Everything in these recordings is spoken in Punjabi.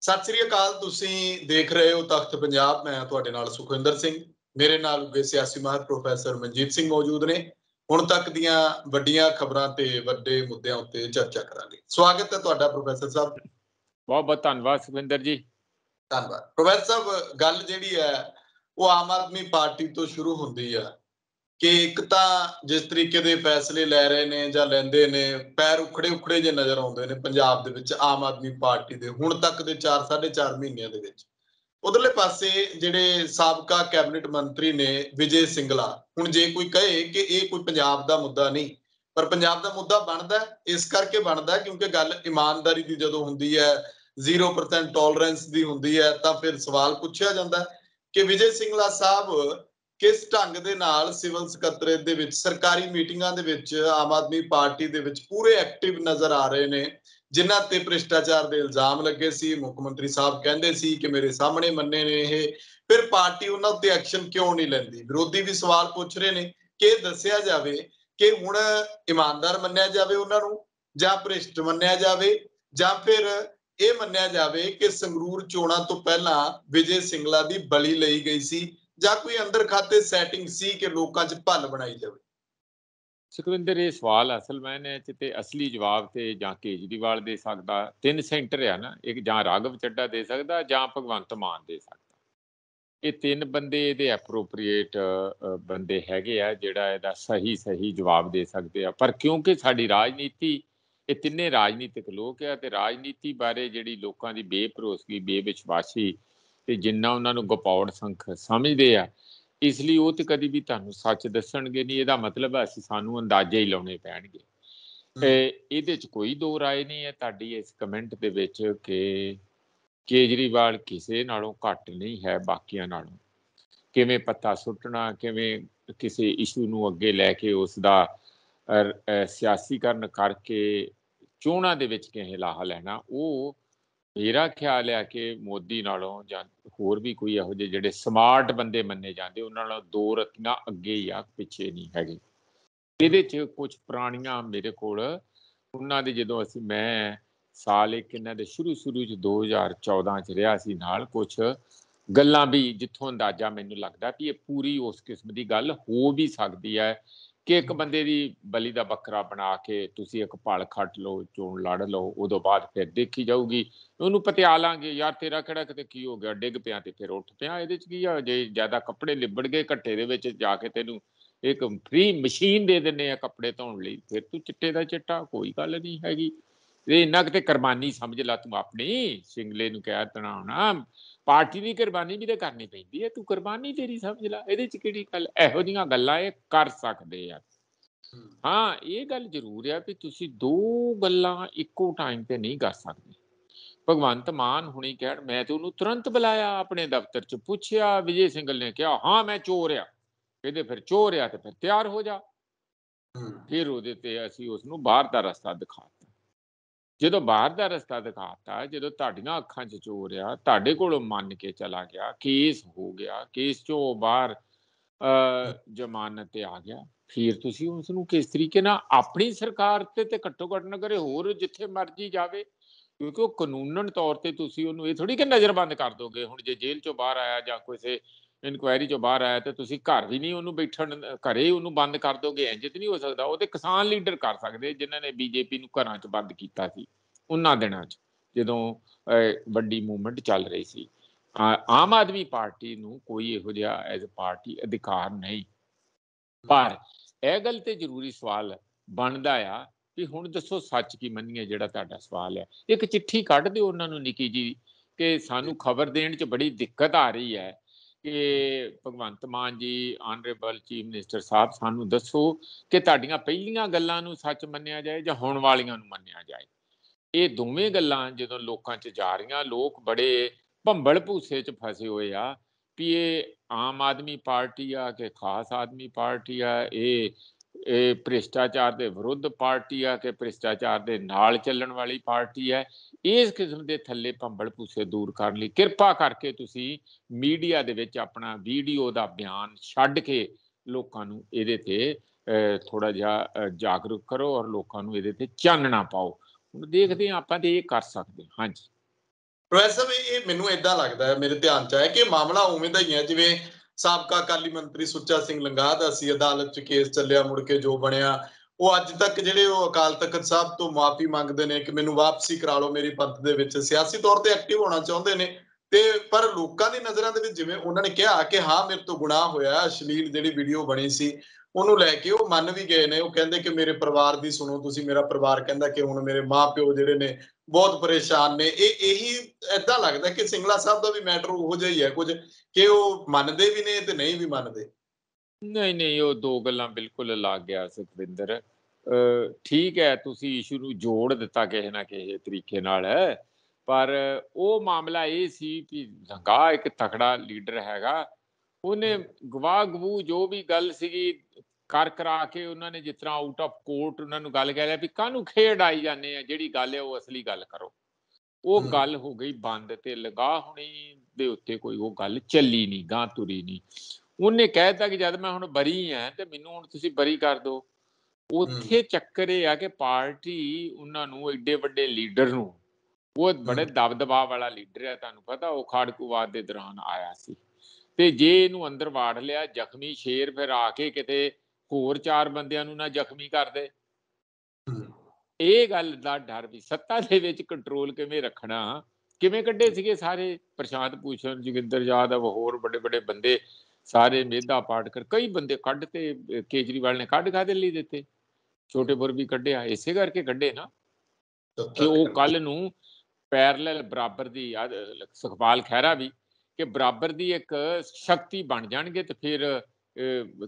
ਸਤਿ ਸ੍ਰੀ ਅਕਾਲ ਤੁਸੀਂ ਦੇਖ ਰਹੇ ਹੋ ਤਖਤ ਪੰਜਾਬ ਮੈਂ ਤੁਹਾਡੇ ਨਾਲ ਸੁਖਿੰਦਰ ਸਿੰਘ ਮੇਰੇ ਨਾਲ ਉਗੇ ਸਿਆਸੀ ਮਾਹਰ ਪ੍ਰੋਫੈਸਰ ਮਨਜੀਤ ਸਿੰਘ ਮੌਜੂਦ ਨੇ ਹੁਣ ਤੱਕ ਦੀਆਂ ਵੱਡੀਆਂ ਖਬਰਾਂ ਤੇ ਵੱਡੇ ਮੁੱਦਿਆਂ ਉੱਤੇ ਚਰਚਾ ਕਰਾਂਗੇ ਸਵਾਗਤ ਹੈ ਤੁਹਾਡਾ ਪ੍ਰੋਫੈਸਰ ਸਾਹਿਬ ਬਹੁਤ ਬਹੁਤ ਧੰਨਵਾਦ ਸੁਖਿੰਦਰ ਜੀ ਧੰਨਵਾਦ ਪ੍ਰੋਫੈਸਰ ਸਾਹਿਬ ਗੱਲ ਜਿਹੜੀ ਹੈ ਉਹ ਆਮ ਆਦਮੀ ਪਾਰਟੀ ਤੋਂ ਸ਼ੁਰੂ ਹੁੰਦੀ ਆ ਕਿ ਇੱਕ ਤਾਂ ਜਿਸ ਤਰੀਕੇ ਦੇ ਫੈਸਲੇ ਲੈ ਰਹੇ ਨੇ ਜਾਂ ਲੈਂਦੇ ਨੇ ਪੈਰ ਉਖੜੇ ਉਖੜੇ ਜੇ ਨਜ਼ਰ ਆਉਂਦੇ ਨੇ ਪੰਜਾਬ ਦੇ ਵਿੱਚ ਆਮ ਆਦਮੀ ਪਾਰਟੀ ਦੇ ਹੁਣ ਤੱਕ ਦੇ 4 4.5 ਮਹੀਨਿਆਂ ਦੇ ਵਿੱਚ ਉਧਰਲੇ ਪਾਸੇ ਜਿਹੜੇ ਸਾਬਕਾ ਕੈਬਨਿਟ ਮੰਤਰੀ ਨੇ ਵਿਜੇ ਸਿੰਗਲਾ ਹੁਣ ਜੇ ਕੋਈ ਕਹੇ ਕਿ ਇਹ ਕੋਈ ਪੰਜਾਬ ਦਾ ਮੁੱਦਾ ਨਹੀਂ ਪਰ ਪੰਜਾਬ ਦਾ ਮੁੱਦਾ ਬਣਦਾ ਇਸ ਕਰਕੇ ਬਣਦਾ ਕਿਉਂਕਿ ਗੱਲ ਇਮਾਨਦਾਰੀ ਦੀ ਜਦੋਂ ਹੁੰਦੀ ਹੈ 0% ਟੋਲਰੈਂਸ ਦੀ ਹੁੰਦੀ ਹੈ ਤਾਂ ਫਿਰ ਸਵਾਲ ਪੁੱਛਿਆ ਜਾਂਦਾ ਕਿ ਵਿਜੇ ਸਿੰਗਲਾ ਸਾਹਿਬ ਕਿਸ ਢੰਗ ਦੇ ਨਾਲ ਸਿਵਲ ਸਕੱਤਰੇਤ ਦੇ ਵਿੱਚ ਸਰਕਾਰੀ ਮੀਟਿੰਗਾਂ ਦੇ ਵਿੱਚ ਆਮ ਆਦਮੀ ਪਾਰਟੀ ਦੇ ਵਿੱਚ ਪੂਰੇ ਐਕਟਿਵ ਨਜ਼ਰ ਆ ਰਹੇ ਨੇ ਜਿਨ੍ਹਾਂ ਤੇ ਭ੍ਰਿਸ਼ਟਾਚਾਰ ਦੇ ਇਲਜ਼ਾਮ ਲੱਗੇ ਸੀ ਮੁੱਖ ਮੰਤਰੀ ਸਾਹਿਬ ਕਹਿੰਦੇ ਸੀ ਕਿ ਮੇਰੇ ਸਾਹਮਣੇ ਮੰਨੇ ਨੇ ਇਹ ਫਿਰ ਪਾਰਟੀ ਉਹਨਾਂ ਉੱਤੇ ਐਕਸ਼ਨ ਕਿਉਂ ਨਹੀਂ ਲੈਂਦੀ ਵਿਰੋਧੀ ਵੀ ਸਵਾਲ ਪੁੱਛ ਰਹੇ ਨੇ ਕਿ ਦੱਸਿਆ ਜਾਵੇ ਕਿ ਹੁਣ ਇਮਾਨਦਾਰ ਮੰਨਿਆ ਜਾਵੇ ਉਹਨਾਂ ਨੂੰ ਜਾਂ ਭ੍ਰਿਸ਼ਟ ਮੰਨਿਆ ਜਾਵੇ ਜਾਂ ਫਿਰ ਇਹ ਮੰਨਿਆ ਜਾਵੇ ਕਿ ਸੰਗਰੂਰ ਚੋਣਾਂ ਤੋਂ ਪਹਿਲਾਂ ਵਿਜੇ ਸਿੰਗਲਾ ਦੀ ਬਲੀ ਲਈ ਗਈ ਸੀ ਜਾਂ ਕੋਈ ਅੰਦਰ ਖਾਤੇ ਸੈਟਿੰਗ ਸੀ ਕਿ ਲੋਕਾਂ 'ਚ ਭੱਲ ਬਣਾਈ ਜਾਵੇ ਸੁਖਵਿੰਦਰ ਇਹ ਸਵਾਲ ਅਸਲ ਮੈਂ ਨੇ ਚਿੱਤੇ ਅਸਲੀ ਜਵਾਬ ਤੇ ਜਾਂ ਕੇਜਰੀਵਾਲ ਦੇ ਸਕਦਾ ਤਿੰਨ ਸੈਂਟਰ ਆ ਨਾ ਇੱਕ ਜਾਂ ਰਾਗਵ ਚੱਡਾ ਦੇ ਸਕਦਾ ਜਾਂ ਭਗਵੰਤ ਮਾਨ ਦੇ ਸਕਦਾ ਇਹ ਤਿੰਨ ਬੰਦੇ ਇਹਦੇ ਐਪਰੋਪ੍ਰੀਏਟ ਬੰਦੇ ਹੈਗੇ ਆ ਜਿਹੜਾ ਇਹਦਾ ਸਹੀ ਸਹੀ ਜਵਾਬ ਦੇ ਸਕਦੇ ਆ ਪਰ ਕਿਉਂਕਿ ਸਾਡੀ ਰਾਜਨੀਤੀ ਇਹ ਤਿੰਨੇ ਰਾਜਨੀਤਿਕ ਲੋਕ ਆ ਤੇ ਰਾਜਨੀਤੀ ਬਾਰੇ ਜਿਹੜੀ ਲੋਕਾਂ ਦੀ ਬੇਭਰੋਸਗੀ ਬੇਵਿਸ਼ਵਾਸੀ ਤੇ ਜਿੰਨਾ ਉਹਨਾਂ ਨੂੰ ਗਪੌੜ ਸੰਖ ਸਮਝਦੇ ਆ ਇਸ ਲਈ ਉਹ ਤੇ ਕਦੀ ਵੀ ਤੁਹਾਨੂੰ ਸੱਚ ਦੱਸਣਗੇ ਨਹੀਂ ਇਹਦਾ ਮਤਲਬ ਹੈ ਅਸੀਂ ਸਾਨੂੰ ਅੰਦਾਜ਼ੇ ਹੀ ਲਾਉਣੇ ਪੈਣਗੇ ਤੇ ਇਹਦੇ ਚ ਕੋਈ ਦੋ رائے ਨਹੀਂ ਹੈ ਤੁਹਾਡੀ ਇਸ ਕਮੈਂਟ ਦੇ ਵਿੱਚ ਕਿ ਕੇਜਰੀਵਾਲ ਕਿਸੇ ਨਾਲੋਂ ਘੱਟ ਨਹੀਂ ਹੈ ਬਾਕੀਆਂ ਨਾਲੋਂ ਕਿਵੇਂ ਪੱਤਾ ਸੁੱਟਣਾ ਕਿਵੇਂ ਕਿਸੇ ਇਸ਼ੂ ਨੂੰ ਅੱਗੇ ਲੈ ਕੇ ਉਸ ਦਾ ਸਿਆਸੀਕਰਨ ਕਰਕੇ ਚੋਣਾਂ ਦੇ ਵਿੱਚ ਕਿਹੇ ਲਾਹਾ ਲੈਣਾ ਉਹ ਮੇਰਾ ਖਿਆਲ ਹੈ ਕਿ ਮੋਦੀ ਨਾਲੋਂ ਜਾਂ ਹੋਰ ਵੀ ਕੋਈ ਇਹੋ ਜਿਹੇ ਜਿਹੜੇ ਸਮਾਰਟ ਬੰਦੇ ਮੰਨੇ ਜਾਂਦੇ ਉਹਨਾਂ ਨਾਲ ਦੋ ਰਤਨਾ ਅੱਗੇ ਜਾਂ ਪਿੱਛੇ ਨਹੀਂ ਹੈਗੇ ਇਹਦੇ 'ਚ ਕੁਝ ਪ੍ਰਾਣੀਆਂ ਮੇਰੇ ਕੋਲ ਉਹਨਾਂ ਦੇ ਜਦੋਂ ਅਸੀਂ ਮੈਂ ਸਾਲ ਇੱਕ ਇਹਨਾਂ ਦੇ ਸ਼ੁਰੂ ਸ਼ੁਰੂ 'ਚ 2014 'ਚ ਰਿਹਾ ਸੀ ਨਾਲ ਕੁਝ ਗੱਲਾਂ ਵੀ ਜਿੱਥੋਂ ਅੰਦਾਜ਼ਾ ਮੈਨੂੰ ਲੱਗਦਾ ਕਿ ਇਹ ਪੂਰੀ ਉਸ ਕਿਸਮ ਦੀ ਗੱਲ ਹੋ ਵੀ ਸਕਦੀ ਹੈ ਕਿ ਇੱਕ ਬੰਦੇ ਦੀ ਬਲੀ ਦਾ ਬੱਕਰਾ ਬਣਾ ਕੇ ਤੁਸੀਂ ਇੱਕ ਭਲ ਖੱਟ ਲਓ ਚੋਣ ਲੜ ਲਓ ਉਦੋਂ ਬਾਅਦ ਫਿਰ ਦੇਖੀ ਜਾਊਗੀ ਉਹਨੂੰ ਪਤਿਆ ਲਾਂਗੇ ਯਾਰ ਤੇਰਾ ਕਿਹੜਾ ਕਿਤੇ ਕੀ ਹੋ ਗਿਆ ਡਿੱਗ ਪਿਆ ਤੇ ਫਿਰ ਉੱਠ ਪਿਆ ਇਹਦੇ ਚ ਕੀ ਆ ਜੇ ਜ਼ਿਆਦਾ ਕੱਪੜੇ ਲਿਬੜ ਗਏ ਘੱਟੇ ਦੇ ਵਿੱਚ ਜਾ ਕੇ ਤੈਨੂੰ ਇੱਕ ਫ੍ਰੀ ਮਸ਼ੀਨ ਦੇ ਦਿੰਨੇ ਆ ਕੱਪੜੇ ਧੋਣ ਲਈ ਫਿਰ ਤੂੰ ਚਿੱਟੇ ਦਾ ਚਿੱਟਾ ਕੋਈ ਗੱਲ ਨਹੀਂ ਹੈਗੀ ਇਹ ਇੰਨਾ ਕਿਤੇ ਕੁਰਬਾਨੀ ਸਮਝ ਲਾ ਤੂੰ ਆਪਣੀ ਸਿੰਗਲੇ ਨੂੰ ਕਹਿ ਤਣਾ ਹੋਣਾ ਪਾਰਟੀ ਦੀ ਕੁਰਬਾਨੀ ਵੀ ਤੇ ਕਰਨੀ ਪੈਂਦੀ ਹੈ ਤੂੰ ਕੁਰਬਾਨੀ ਤੇਰੀ ਸਮਝ ਲੈ ਇਹਦੇ ਚ ਕਿਹੜੀ ਗੱਲ ਇਹੋ ਜੀਆਂ ਗੱਲਾਂ ਇਹ ਕਰ ਸਕਦੇ ਆ ਹਾਂ ਇਹ ਗੱਲ ਜ਼ਰੂਰ ਆ ਵੀ ਤੁਸੀਂ ਦੋ ਗੱਲਾਂ ਇੱਕੋ ਟਾਈਮ ਤੇ ਨਹੀਂ ਕਰ ਸਕਦੇ ਭਗਵੰਤ ਮਾਨ ਹੁਣੀ ਕਹਿਣ ਮੈਂ ਤੇ ਉਹਨੂੰ ਤੁਰੰਤ ਬੁਲਾਇਆ ਆਪਣੇ ਦਫ਼ਤਰ 'ਚ ਪੁੱਛਿਆ ਵਿਜੇ ਸਿੰਘਲ ਨੇ ਕਿਹਾ ਹਾਂ ਮੈਂ ਚੋਰ ਆ ਕਹਿੰਦੇ ਫਿਰ ਚੋਰ ਆ ਤੇ ਫਿਰ ਤਿਆਰ ਹੋ ਜਾ ਫਿਰ ਉਹਦੇ ਤੇ ਅਸੀਂ ਉਸ ਨੂੰ ਬਾਹਰ ਦਾ ਰਸਤਾ ਦਿਖਾ ਜਦੋਂ ਬਾਹਰ ਦਾ ਰਸਤਾ ਦਿਖਾਤਾ ਜਦੋਂ ਤੁਹਾਡੀਆਂ ਅੱਖਾਂ 'ਚ ਚੋਰਿਆ ਤੁਹਾਡੇ ਕੋਲੋਂ ਮੰਨ ਕੇ ਚਲਾ ਗਿਆ ਕੇਸ ਹੋ ਗਿਆ ਕੇਸ 'ਚੋਂ ਬਾਹਰ ਜ਼ਮਾਨਤ ਤੇ ਆ ਗਿਆ ਫਿਰ ਤੁਸੀਂ ਉਸ ਨੂੰ ਕਿਸ ਤਰੀਕੇ ਨਾਲ ਆਪਣੀ ਸਰਕਾਰ ਤੇ ਤੇ ਘੱਟੋ ਘੱਟ ਨਾ ਕਰੇ ਹੋਰ ਜਿੱਥੇ ਮਰਜ਼ੀ ਜਾਵੇ ਕਿਉਂਕਿ ਉਹ ਕਾਨੂੰਨਨ ਤੌਰ ਤੇ ਤੁਸੀਂ ਉਹਨੂੰ ਇਹ ਥੋੜੀ ਕਿ ਨਜ਼ਰਬੰਦ ਕਰ ਦੋਗੇ ਹੁਣ ਜੇ ਜੇਲ੍ਹ 'ਚੋਂ ਬਾਹਰ ਆਇਆ ਜਾਂ ਕੋਈ ਸੇ ਇਨਕੁਆਇਰੀ ਚੋਂ ਬਾਹਰ ਆਇਆ ਤੇ ਤੁਸੀਂ ਘਰ ਵੀ ਨਹੀਂ ਉਹਨੂੰ ਬੈਠਣ ਘਰੇ ਉਹਨੂੰ ਬੰਦ ਕਰ ਦੋਗੇ ਇੰਜ ਤੇ ਨਹੀਂ ਹੋ ਸਕਦਾ ਉਹ ਤੇ ਕਿਸਾਨ ਲੀਡਰ ਕਰ ਸਕਦੇ ਜਿਨ੍ਹਾਂ ਨੇ ਬੀਜੇਪੀ ਨੂੰ ਘਰਾਂ 'ਚ ਬੰਦ ਕੀਤਾ ਸੀ ਉਹਨਾਂ ਦਿਨਾਂ 'ਚ ਜਦੋਂ ਵੱਡੀ ਮੂਵਮੈਂਟ ਚੱਲ ਰਹੀ ਸੀ ਆਮ ਆਦਮੀ ਪਾਰਟੀ ਨੂੰ ਕੋਈ ਇਹੋ ਜਿਹਾ ਐਜ਼ ਅ ਪਾਰਟੀ ਅਧਿਕਾਰ ਨਹੀਂ ਪਰ ਇਹ ਗੱਲ ਤੇ ਜ਼ਰੂਰੀ ਸਵਾਲ ਬਣਦਾ ਆ ਕਿ ਹੁਣ ਦੱਸੋ ਸੱਚ ਕੀ ਮੰਨੀਏ ਜਿਹੜਾ ਤੁਹਾਡਾ ਸਵਾਲ ਹੈ ਇੱਕ ਚਿੱਠੀ ਕੱਢ ਦਿਓ ਉਹਨਾਂ ਨੂੰ ਨਿੱਕੀ ਜੀ ਕਿ ਸਾਨੂੰ ਖਬਰ ਦੇਣ 'ਚ ਬੜੀ ਦਿੱਕਤ ਆ ਰਹੀ ਹੈ ਕਿ ਭਗਵੰਤ ਮਾਨ ਜੀ ਆਨਰੇਬਲ ਚੀਫ ਮਿਨਿਸਟਰ ਸਾਹਿਬ ਸਾਨੂੰ ਦੱਸੋ ਕਿ ਤੁਹਾਡੀਆਂ ਪਹਿਲੀਆਂ ਗੱਲਾਂ ਨੂੰ ਸੱਚ ਮੰਨਿਆ ਜਾਏ ਜਾਂ ਹੋਣ ਵਾਲੀਆਂ ਨੂੰ ਮੰਨਿਆ ਜਾਏ ਇਹ ਦੋਵੇਂ ਗੱਲਾਂ ਜਦੋਂ ਲੋਕਾਂ 'ਚ ਜਾ ਰਹੀਆਂ ਲੋਕ ਬੜੇ ਭੰਬਲ ਭੂਸੇ 'ਚ ਫਸੇ ਹੋਏ ਆ ਪੀਏ ਇਹ ਆਮ ਆਦਮੀ ਪਾਰਟੀ ਆ ਕਿ ਖਾਸ ਆਦਮੀ ਪਾਰਟੀ ਆ ਇਹ ਇਹ ਭ੍ਰਿਸ਼ਟਾਚਾਰ ਦੇ ਵਿਰੁੱਧ ਪਾਰਟੀ ਆ ਕਿ ਭ੍ਰਿਸ਼ਟਾਚਾਰ ਦੇ ਨਾਲ ਚੱਲਣ ਵਾਲੀ ਪਾਰਟੀ ਹੈ ਇਸ ਕਿਸਮ ਦੇ ਥੱਲੇ ਭੰਬਲ ਪੂਸੇ ਦੂਰ ਕਰਨ ਲਈ ਕਿਰਪਾ ਕਰਕੇ ਤੁਸੀਂ ਮੀਡੀਆ ਦੇ ਵਿੱਚ ਆਪਣਾ ਵੀਡੀਓ ਦਾ ਬਿਆਨ ਛੱਡ ਕੇ ਲੋਕਾਂ ਨੂੰ ਇਹਦੇ ਤੇ ਥੋੜਾ ਜਿਹਾ ਜਾਗਰੂਕ ਕਰੋ ਔਰ ਲੋਕਾਂ ਨੂੰ ਇਹਦੇ ਤੇ ਚਾਨਣਾ ਪਾਓ ਹੁਣ ਦੇਖਦੇ ਆ ਆਪਾਂ ਤੇ ਇਹ ਕਰ ਸਕਦੇ ਹਾਂ ਹਾਂਜੀ ਪ੍ਰੋਫੈਸਰ ਇਹ ਮੈਨੂੰ ਇਦਾਂ ਲੱਗਦਾ ਹੈ ਮੇਰੇ ਧਿਆਨ ਚ ਆਇਆ ਕਿ ਮਾਮਲਾ ਉਵੇਂ ਦਾ ਹੀ ਹੈ ਜਿਵੇਂ ਸਾਬਕਾ ਕਾਲੀ ਮੰਤਰੀ ਸੁੱਚਾ ਸਿੰਘ ਲੰਗਾਹ ਦਾ ਸੀ ਅਦਾਲਤ 'ਚ ਕੇਸ ਚੱਲਿਆ ਮੁੜ ਕੇ ਜੋ ਬਣਿਆ ਉਹ ਅੱਜ ਤੱਕ ਜਿਹੜੇ ਉਹ ਅਕਾਲ ਤਖਤ ਸਾਹਿਬ ਤੋਂ ਮਾਫੀ ਮੰਗਦੇ ਨੇ ਕਿ ਮੈਨੂੰ ਵਾਪਸੀ ਕਰਾ ਲਓ ਮੇਰੀ ਪੰਥ ਦੇ ਵਿੱਚ ਸਿਆਸੀ ਤੌਰ ਤੇ ਐਕਟਿਵ ਹੋਣਾ ਚਾਹੁੰਦੇ ਨੇ ਤੇ ਪਰ ਲੋਕਾਂ ਦੀ ਨਜ਼ਰਾਂ ਦੇ ਵਿੱਚ ਜਿਵੇਂ ਉਹਨਾਂ ਨੇ ਕਿਹਾ ਕਿ ਹਾਂ ਮੇਰੇ ਤੋਂ ਗੁਨਾਹ ਹੋਇਆ ਅਸ਼ਲੀਲ ਜਿਹੜੀ ਵੀਡੀਓ ਬਣੀ ਸੀ ਉਹਨੂੰ ਲੈ ਕੇ ਉਹ ਮੰਨ ਵੀ ਗਏ ਨੇ ਉਹ ਕਹਿੰਦੇ ਕਿ ਮੇਰੇ ਪਰਿਵਾਰ ਦੀ ਸੁਣੋ ਤੁਸੀਂ ਮੇਰਾ ਪਰਿਵਾਰ ਕਹਿੰਦਾ ਕਿ ਹੁਣ ਮੇਰੇ ਮਾਪਿਓ ਜਿਹੜੇ ਨੇ ਬਹੁਤ ਪਰੇਸ਼ਾਨ ਨੇ ਇਹ ਇਹੀ ਐਦਾਂ ਲੱਗਦਾ ਕਿ ਸਿੰਗਲਾ ਸਾਹਿਬ ਦਾ ਵੀ ਮੈਟਰ ਉਹੋ ਜਿਹਾ ਹੀ ਹੈ ਕੁਝ ਕਿ ਉਹ ਮੰਨਦੇ ਵੀ ਨੇ ਤੇ ਨਹੀਂ ਵੀ ਮੰਨਦੇ ਨਹੀਂ ਨਹੀਂ ਉਹ ਦੋ ਗੱਲਾਂ ਬਿਲਕੁਲ ਅਲੱਗ ਗਿਆ ਸੁਖਵਿੰਦਰ ਠੀਕ ਹੈ ਤੁਸੀਂ ਇਸ਼ੂ ਨੂੰ ਜੋੜ ਦਿੱਤਾ ਕਿਸੇ ਨਾ ਕਿਸੇ ਤਰੀਕੇ ਨਾਲ ਪਰ ਉਹ ਮਾਮਲਾ ਇਹ ਸੀ ਕਿ ਲੰਗਾ ਇੱਕ ਤਕੜਾ ਲੀਡਰ ਹੈਗਾ ਉਹਨੇ ਗਵਾਹ ਗਵੂ ਜੋ ਵੀ ਗੱਲ ਸੀਗੀ ਕਰ ਕਰਾ ਕੇ ਉਹਨਾਂ ਨੇ ਜਿਸ ਤਰ੍ਹਾਂ ਆਊਟ ਆਫ ਕੋਰਟ ਉਹਨਾਂ ਨੂੰ ਗੱਲ ਕਹਿ ਲਿਆ ਵੀ ਕਾਹਨੂੰ ਖੇਡ ਆਈ ਜਾਂਦੇ ਆ ਜਿਹੜੀ ਗੱਲ ਹੈ ਉਹ ਅਸਲੀ ਗੱਲ ਕਰੋ ਉਹ ਗੱਲ ਹੋ ਗਈ ਬੰਦ ਤੇ ਲਗਾ ਹੁਣੀ ਦੇ ਉੱਤੇ ਕੋਈ ਉਹ ਗੱਲ ਚੱਲੀ ਨਹੀਂ ਗਾਂ ਤੁਰੀ ਨਹੀਂ ਉਹਨੇ ਕਹਿਤਾ ਕਿ ਜਦ ਮੈਂ ਹੁਣ ਬਰੀ ਆ ਤੇ ਮੈਨੂੰ ਹੁਣ ਤੁਸੀਂ ਬਰੀ ਕਰ ਦਿਓ ਉੱਥੇ ਚੱਕਰ ਇਹ ਆ ਕਿ ਪਾਰਟੀ ਉਹਨਾਂ ਨੂੰ ਐਡੇ ਵੱਡੇ ਲੀਡਰ ਨੂੰ ਉਹ ਬੜੇ ਦਬਦਬਾ ਵਾਲਾ ਲੀਡਰ ਹੈ ਤੁਹਾਨੂੰ ਪਤਾ ਉਹ ਖਾੜਕੂਵਾਦ ਦੇ ਦੌਰਾਨ ਆਇਆ ਸੀ ਤੇ ਜੇ ਇਹਨੂੰ ਅੰਦਰ ਵਾੜ ਲਿਆ ਜ਼ਖਮੀ ਸ਼ੇਰ ਫਿਰ ਆ ਕੇ ਕਿਤੇ ਹੋਰ ਚਾਰ ਬੰਦਿਆਂ ਨੂੰ ਨਾ ਜ਼ਖਮੀ ਕਰ ਦੇ ਇਹ ਗੱਲ ਦਾ ਡਰ ਵੀ ਸੱਤਾ ਦੇ ਵਿੱਚ ਕੰਟਰੋਲ ਕਿਵੇਂ ਰੱਖਣਾ ਕਿਵੇਂ ਕੱਢੇ ਸੀਗੇ ਸਾਰੇ ਪ੍ਰਸ਼ਾਂਤ ਪੂਸ਼ਣ ਜੋਗਿੰਦਰ ਯਾਦਵ ਹੋਰ ਵੱਡੇ ਵੱਡੇ ਬੰਦੇ ਸਾਰੇ ਮੇਧਾ ਪਾਟਕਰ ਕਈ ਬੰਦੇ ਕੱਢ ਤੇ ਕੇਜਰੀਵਾਲ ਨੇ ਕੱਢ ਦੇ ਲਈ ਦਿੱਤੇ ਛੋਟੇਪੁਰ ਵੀ ਕੱਢਿਆ ਇਸੇ ਕਰਕੇ ਕੱਢੇ ਨਾ ਕਿ ਉਹ ਕੱਲ ਨੂੰ ਪੈਰਲਲ ਬਰਾਬਰ ਦੀ ਸੁਖਪਾਲ ਖਹਿਰਾ ਵੀ ਕਿ ਬਰਾਬਰ ਦੀ ਇੱਕ ਸ਼ਕਤੀ ਬਣ ਜਾਣਗੇ ਤੇ ਫਿਰ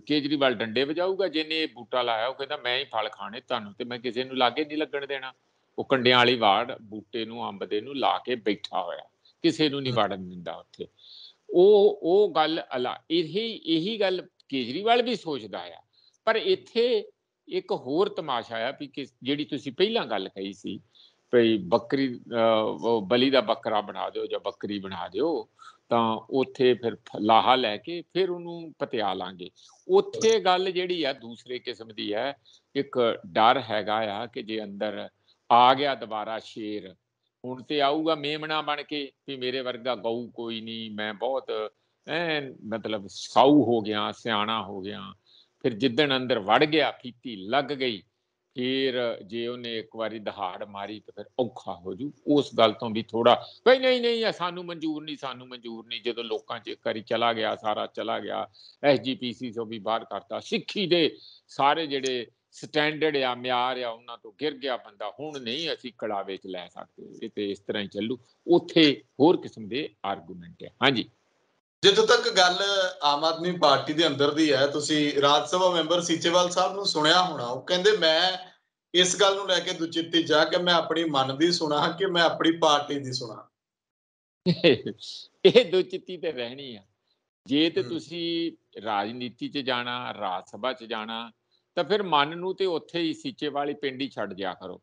ਕੇਜਰੀਵਾਲ ਡੰਡੇ ਵਜਾਊਗਾ ਜਿਹਨੇ ਬੂਟਾ ਲਾਇਆ ਉਹ ਕਹਿੰਦਾ ਮੈਂ ਹੀ ਫਲ ਖਾਣੇ ਤੁਹਾਨੂੰ ਤੇ ਮੈਂ ਕਿਸੇ ਨੂੰ ਲਾਗੇ ਨਹੀਂ ਲੱਗਣ ਦੇਣਾ ਉਹ ਕੰਡਿਆਂ ਵਾਲੀ ਬਾੜ ਬੂਟੇ ਨੂੰ ਅੰਬ ਦੇ ਨੂੰ ਲਾ ਕੇ ਬੈਠਾ ਹੋਇਆ ਕਿਸੇ ਨੂੰ ਨਹੀਂ ਵੜਨ ਦਿੰਦਾ ਉੱਥੇ ਉਹ ਉਹ ਗੱਲ ਅਲਾ ਇਹੀ ਇਹੀ ਗੱਲ ਕੇਜਰੀਵਾਲ ਵੀ ਸੋਚਦਾ ਆ ਪਰ ਇੱਥੇ ਇੱਕ ਹੋਰ ਤਮਾਸ਼ਾ ਆ ਵੀ ਕਿ ਜਿਹੜੀ ਤੁਸੀਂ ਪਹਿਲਾਂ ਗੱਲ ਕਹੀ ਸੀ ਭਈ ਬੱਕਰੀ ਬਲੀ ਦਾ ਬੱਕਰਾ ਬਣਾ ਦਿਓ ਜਾਂ ਬੱਕਰੀ ਬਣਾ ਦਿਓ ਤਾਂ ਉੱਥੇ ਫਿਰ ਲਾਹਾ ਲੈ ਕੇ ਫਿਰ ਉਹਨੂੰ ਪਤਿਆ ਲਾਂਗੇ ਉੱਥੇ ਗੱਲ ਜਿਹੜੀ ਆ ਦੂਸਰੇ ਕਿਸਮ ਦੀ ਹੈ ਇੱਕ ਡਰ ਹੈਗਾ ਆ ਕਿ ਜੇ ਅੰਦਰ ਆ ਗਿਆ ਦੁਬਾਰਾ ਸ਼ੇਰ ਹੁਣ ਤੇ ਆਊਗਾ ਮੇਮਣਾ ਬਣ ਕੇ ਵੀ ਮੇਰੇ ਵਰਗਾ ਗਊ ਕੋਈ ਨਹੀਂ ਮੈਂ ਬਹੁਤ ਐ ਮਤਲਬ ਸਾਊ ਹੋ ਗਿਆ ਸਿਆਣਾ ਹੋ ਗਿਆ ਫਿਰ ਜਿੱਦਣ ਅੰਦਰ ਵੜ ਗਿਆ ਫੀਤੀ ਲੱਗ ਗਈ ਫਿਰ ਜੇ ਉਹਨੇ ਇੱਕ ਵਾਰੀ ਦਹਾੜ ਮਾਰੀ ਤਾਂ ਫਿਰ ਔਖਾ ਹੋ ਜੂ ਉਸ ਗੱਲ ਤੋਂ ਵੀ ਥੋੜਾ ਭਈ ਨਹੀਂ ਨਹੀਂ ਸਾਨੂੰ ਮਨਜ਼ੂਰ ਨਹੀਂ ਸਾਨੂੰ ਮਨਜ਼ੂਰ ਨਹੀਂ ਜਦੋਂ ਲੋਕਾਂ 'ਚ ਇੱਕ ਵਾਰੀ ਚਲਾ ਗਿਆ ਸਾਰਾ ਚਲਾ ਗਿਆ ਐਸਜੀਪੀਸੀ ਤੋਂ ਵੀ ਬਾਹਰ ਕਰਤਾ ਸਿੱਖੀ ਦੇ ਸਾਰੇ ਜਿਹੜੇ ਸਟੈਂਡਰਡ ਆ ਮਿਆਰ ਆ ਉਹਨਾਂ ਤੋਂ ਗਿਰ ਗਿਆ ਬੰਦਾ ਹੁਣ ਨਹੀਂ ਅਸੀਂ ਕੜਾਵੇ 'ਚ ਲੈ ਸਕਦੇ ਇਹ ਤੇ ਇਸ ਤਰ੍ਹਾਂ ਹੀ ਚੱਲੂ ਉੱਥੇ ਹੋਰ ਕਿਸਮ ਦੇ ਆਰਗੂਮੈਂਟ ਹੈ ਹਾਂਜੀ ਜਿੱਥੇ ਤੱਕ ਗੱਲ ਆਮ ਆਦਮੀ ਪਾਰਟੀ ਦੇ ਅੰਦਰ ਦੀ ਹੈ ਤੁਸੀਂ ਰਾਜ ਸਭਾ ਮੈਂਬਰ ਸੀਚੇਵਾਲ ਸਾਹਿਬ ਨੂੰ ਸੁਣਿਆ ਹੋਣਾ ਉਹ ਕਹਿੰਦੇ ਮੈਂ ਇਸ ਗੱਲ ਨੂੰ ਲੈ ਕੇ ਦੁਚਿੱਤੀ ਜਾ ਕੇ ਮੈਂ ਆਪਣੀ ਮਨ ਦੀ ਸੁਣਾ ਕਿ ਮੈਂ ਆਪਣੀ ਪਾਰਟੀ ਦੀ ਸੁਣਾ ਇਹ ਦੁਚਿੱਤੀ ਤੇ ਰਹਿਣੀ ਆ ਜੇ ਤੇ ਤੁਸੀਂ ਰਾਜਨੀਤੀ 'ਚ ਜਾਣਾ ਰਾਜ ਸਭਾ 'ਚ ਜਾਣਾ ਤਾਂ ਫਿਰ ਮਨ ਨੂੰ ਤੇ ਉੱਥੇ ਹੀ ਸੀਚੇਵਾਲੀ ਪਿੰਡ ਹੀ ਛੱਡ ਜਾ ਕਰੋ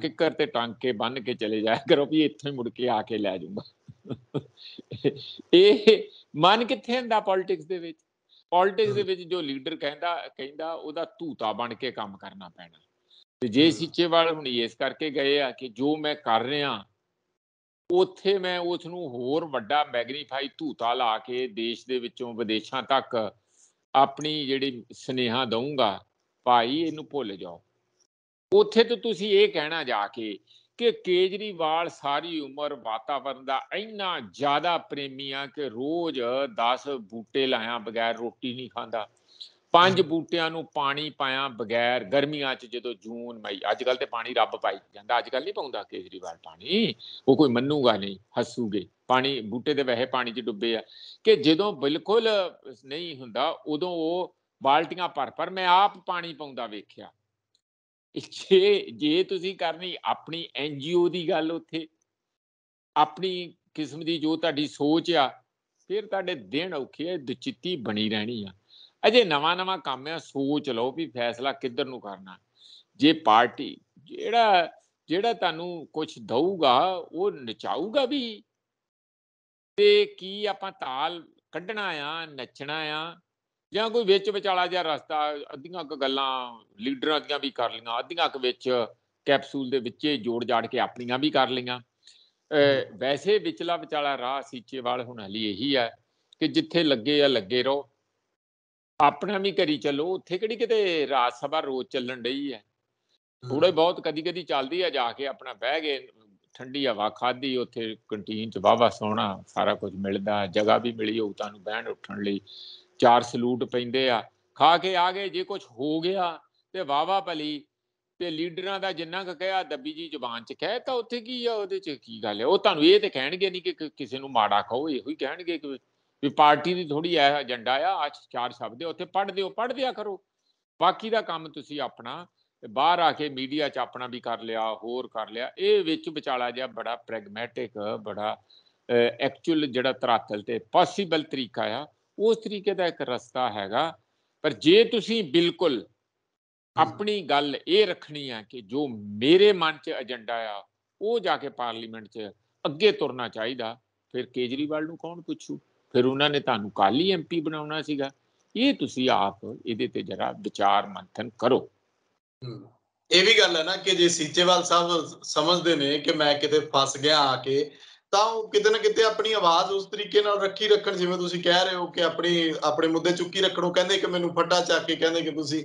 ਕਿੱਕਰ ਤੇ ਟਾਂਕੇ ਬੰਨ ਕੇ ਚਲੇ ਜਾਇਆ ਕਰੋ ਵੀ ਇੱਥੋਂ ਹੀ ਮੁੜ ਕੇ ਆ ਕੇ ਲੈ ਜਾਊਗਾ ਇਹ ਮਨ ਕਿੱਥੇ ਹੁੰਦਾ ਪੋਲਿਟਿਕਸ ਦੇ ਵਿੱਚ ਪੋਲਿਟਿਕਸ ਦੇ ਵਿੱਚ ਜੋ ਲੀਡਰ ਕਹਿੰਦਾ ਕਹਿੰਦਾ ਉਹਦਾ ਧੂਤਾ ਬਣ ਕੇ ਕੰਮ ਕਰਨਾ ਪੈਣਾ ਤੇ ਜੇ ਸੀਚੇਵਾਲ ਹੁਣ ਇਸ ਕਰਕੇ ਗਏ ਆ ਕਿ ਜੋ ਮੈਂ ਕਰ ਰਿਹਾ ਉੱਥੇ ਮੈਂ ਉਸ ਨੂੰ ਹੋਰ ਵੱਡਾ ਮੈਗਨੀਫਾਈ ਧੂਤਾ ਲਾ ਕੇ ਦੇਸ਼ ਦੇ ਵਿੱਚੋਂ ਵਿਦੇਸ਼ਾਂ ਤੱਕ ਆਪਣੀ ਜਿਹੜੀ ਸਨੇਹਾ ਦਊਂਗਾ ਭਾਈ ਇਹਨੂੰ ਭੁੱਲ ਜਾਓ ਉੱਥੇ ਤੋਂ ਤੁਸੀਂ ਇਹ ਕਹਿਣਾ ਜਾ ਕੇ ਕਿ ਕੇਜਰੀਵਾਲ ساری ਉਮਰ ਵਾਤਾਵਰਨ ਦਾ ਇੰਨਾ ਜ਼ਿਆਦਾ ਪ੍ਰੇਮੀ ਆ ਕਿ ਰੋਜ਼ 10 ਬੂਟੇ ਲਾਇਆ ਬਗੈਰ ਰੋਟੀ ਨਹੀਂ ਖਾਂਦਾ ਪੰਜ ਬੂਟਿਆਂ ਨੂੰ ਪਾਣੀ ਪਾਇਆ ਬਗੈਰ ਗਰਮੀਆਂ 'ਚ ਜਦੋਂ ਜੂਨ ਮਈ ਅੱਜ ਕੱਲ ਤੇ ਪਾਣੀ ਰੱਬ ਪਾਈ ਜਾਂਦਾ ਅੱਜ ਕੱਲ ਨਹੀਂ ਪਾਉਂਦਾ ਕੇਜਰੀਵਾਲ ਪਾਣੀ ਉਹ ਕੋਈ ਮੰਨੂਗਾ ਨਹੀਂ ਹੱਸੂਗੇ ਪਾਣੀ ਬੂਟੇ ਦੇ ਵਹਿ ਪਾਣੀ 'ਚ ਡੁੱਬੇ ਆ ਕਿ ਜਦੋਂ ਬਿਲਕੁਲ ਨਹੀਂ ਹੁੰਦਾ ਉਦੋਂ ਉਹ ਬਾਲਟੀਆਂ ਭਰ ਪਰ ਮੈਂ ਆਪ ਪਾਣੀ ਪਾਉਂਦਾ ਵੇਖਿਆ ਜੇ ਜੇ ਤੁਸੀਂ ਕਰਨੀ ਆਪਣੀ ਐਨਜੀਓ ਦੀ ਗੱਲ ਉੱਥੇ ਆਪਣੀ ਕਿਸਮ ਦੀ ਜੋ ਤੁਹਾਡੀ ਸੋਚ ਆ ਫਿਰ ਤੁਹਾਡੇ ਦਿਨ ਔਖੇ ਐ ਦੁਚਿੱਤੀ ਬਣੀ ਰਹਿਣੀ ਆ ਅਜੇ ਨਵਾਂ ਨਵਾਂ ਕੰਮ ਆ ਸੋਚ ਲਓ ਵੀ ਫੈਸਲਾ ਕਿੱਧਰ ਨੂੰ ਕਰਨਾ ਜੇ ਪਾਰਟੀ ਜਿਹੜਾ ਜਿਹੜਾ ਤੁਹਾਨੂੰ ਕੁਝ ਦਊਗਾ ਉਹ ਨਚਾਊਗਾ ਵੀ ਤੇ ਕੀ ਆਪਾਂ ਤਾਲ ਕੱਢਣਾ ਆ ਨੱਚਣਾ ਆ ਜਾਂ ਕੋਈ ਵਿੱਚ ਵਿਚਾਲਾ ਜਿਹਾ ਰਸਤਾ ਅੱਧੀਆਂ ਕੁ ਗੱਲਾਂ ਲੀਡਰਾਂ ਦੀਆਂ ਵੀ ਕਰ ਲੀਆਂ ਅੱਧੀਆਂ ਕੁ ਵਿੱਚ ਕੈਪਸੂਲ ਦੇ ਵਿੱਚ ਜੋੜ ਜਾੜ ਕੇ ਆਪਣੀਆਂ ਵੀ ਕਰ ਲੀਆਂ ਵੈਸੇ ਵਿਚਲਾ ਵਿਚਾਲਾ ਰਾਹ ਸੀਚੇਵਾਲ ਹੁਣ ਹਲੀ ਇਹੀ ਹੈ ਕਿ ਜਿੱਥੇ ਲੱਗੇ ਆ ਲੱਗੇ ਰਹੋ ਆਪਣਾ ਵੀ ਕਰੀ ਚੱਲੋ ਉੱਥੇ ਕਿਹੜੀ ਕਿਤੇ ਰਾਜ ਸਭਾ ਰੋਜ਼ ਚੱਲਣ ਡਈ ਹੈ ਥੋੜੇ ਬਹੁਤ ਕਦੀ ਕਦੀ ਚੱਲਦੀ ਆ ਜਾ ਕੇ ਆਪਣਾ ਬਹਿ ਗਏ ਠੰਡੀ ਹਵਾ ਖਾਦੀ ਉੱਥੇ ਕੰਟੀਨ ਚ ਵਾਵਾ ਸੋਣਾ ਸਾਰਾ ਕੁਝ ਮਿਲਦਾ ਜਗ੍ਹਾ ਵੀ ਮਿਲੀ ਹੋਊ ਤੁਹਾਨੂੰ ਬਹਿਣ ਉੱਠਣ ਲਈ ਚਾਰ ਸਲੂਟ ਪੈਂਦੇ ਆ ਖਾ ਕੇ ਆ ਗਏ ਜੇ ਕੁਝ ਹੋ ਗਿਆ ਤੇ ਵਾਵਾ ਭਲੀ ਤੇ ਲੀਡਰਾਂ ਦਾ ਜਿੰਨਾ ਕੁ ਕਹਿਆ ਦੱਬੀ ਜੀ ਜ਼ੁਬਾਨ ਚ ਕਹਿ ਤਾਂ ਉੱਥੇ ਕੀ ਆ ਉਹਦੇ ਚ ਕੀ ਗੱਲ ਹੈ ਉਹ ਤੁਹਾਨੂੰ ਇਹ ਤੇ ਕਹਿਣਗੇ ਨਹੀਂ ਕਿ ਕਿਸੇ ਨੂੰ ਮਾੜਾ ਕਹੋ ਇਹੋ ਹੀ ਕਹਿਣਗੇ ਕਿ ਵੀ ਪਾਰਟੀ ਦੀ ਥੋੜੀ ਐ ਏਜੰਡਾ ਆ ਆ ਚਾਰ ਸ਼ਬਦ ਉੱਥੇ ਪੜ੍ਹ ਦਿਓ ਪੜ੍ਹ ਦਿਆ ਕਰੋ ਬਾਕੀ ਦਾ ਕੰਮ ਤੁਸੀਂ ਆਪਣਾ ਬਾਹਰ ਆ ਕੇ ਮੀਡੀਆ 'ਚ ਆਪਣਾ ਵੀ ਕਰ ਲਿਆ ਹੋਰ ਕਰ ਲਿਆ ਇਹ ਵਿੱਚ ਵਿਚਾਲਾ ਜਿਹਾ ਬੜਾ ਪ੍ਰੈਗਮੈਟਿਕ ਬੜਾ ਐਕਚੁਅਲ ਜਿਹੜਾ ਤਰਾਤਲ ਤੇ ਪੋਸੀਬਲ ਤਰੀਕਾ ਆ ਉਸ ਤਰੀਕੇ ਦਾ ਇੱਕ ਰਸਤਾ ਹੈਗਾ ਪਰ ਜੇ ਤੁਸੀਂ ਬਿਲਕੁਲ ਆਪਣੀ ਗੱਲ ਇਹ ਰੱਖਣੀ ਆ ਕਿ ਜੋ ਮੇਰੇ ਮਨ 'ਚ ਏਜੰਡਾ ਆ ਉਹ ਜਾ ਕੇ ਪਾਰਲੀਮੈਂਟ 'ਚ ਅੱਗੇ ਤੁਰਨਾ ਚਾਹੀਦਾ ਫਿਰ ਕੇਜਰੀਵਾਲ ਨੂੰ ਕੌਣ ਪੁੱਛੂ ਫਿਰ ਉਹਨਾਂ ਨੇ ਤੁਹਾਨੂੰ ਕਾਲੀ ਐਮਪੀ ਬਣਾਉਣਾ ਸੀਗਾ ਇਹ ਤੁਸੀਂ ਆਪ ਇਹਦੇ ਤੇ ਜਰਾ ਵਿਚਾਰ ਮੰਥਨ ਕਰੋ ਇਹ ਵੀ ਗੱਲ ਹੈ ਨਾ ਕਿ ਜੇ ਸੀਚੇਵਾਲ ਸਾਹਿਬ ਸਮਝਦੇ ਨੇ ਕਿ ਮੈਂ ਕਿਤੇ ਫਸ ਗਿਆ ਆ ਕੇ ਤਾਂ ਉਹ ਕਿਤੇ ਨਾ ਕਿਤੇ ਆਪਣੀ ਆਵਾਜ਼ ਉਸ ਤਰੀਕੇ ਨਾਲ ਰੱਖੀ ਰੱਖਣ ਜਿਵੇਂ ਤੁਸੀਂ ਕਹਿ ਰਹੇ ਹੋ ਕਿ ਆਪਣੀ ਆਪਣੇ ਮੁੱਦੇ ਚੁੱਕੀ ਰੱਖਣੋ ਕਹਿੰਦੇ ਕਿ ਮੈਨੂੰ ਫੱਟਾ ਚੱਕ ਕੇ ਕਹਿੰਦੇ ਕਿ ਤੁਸੀਂ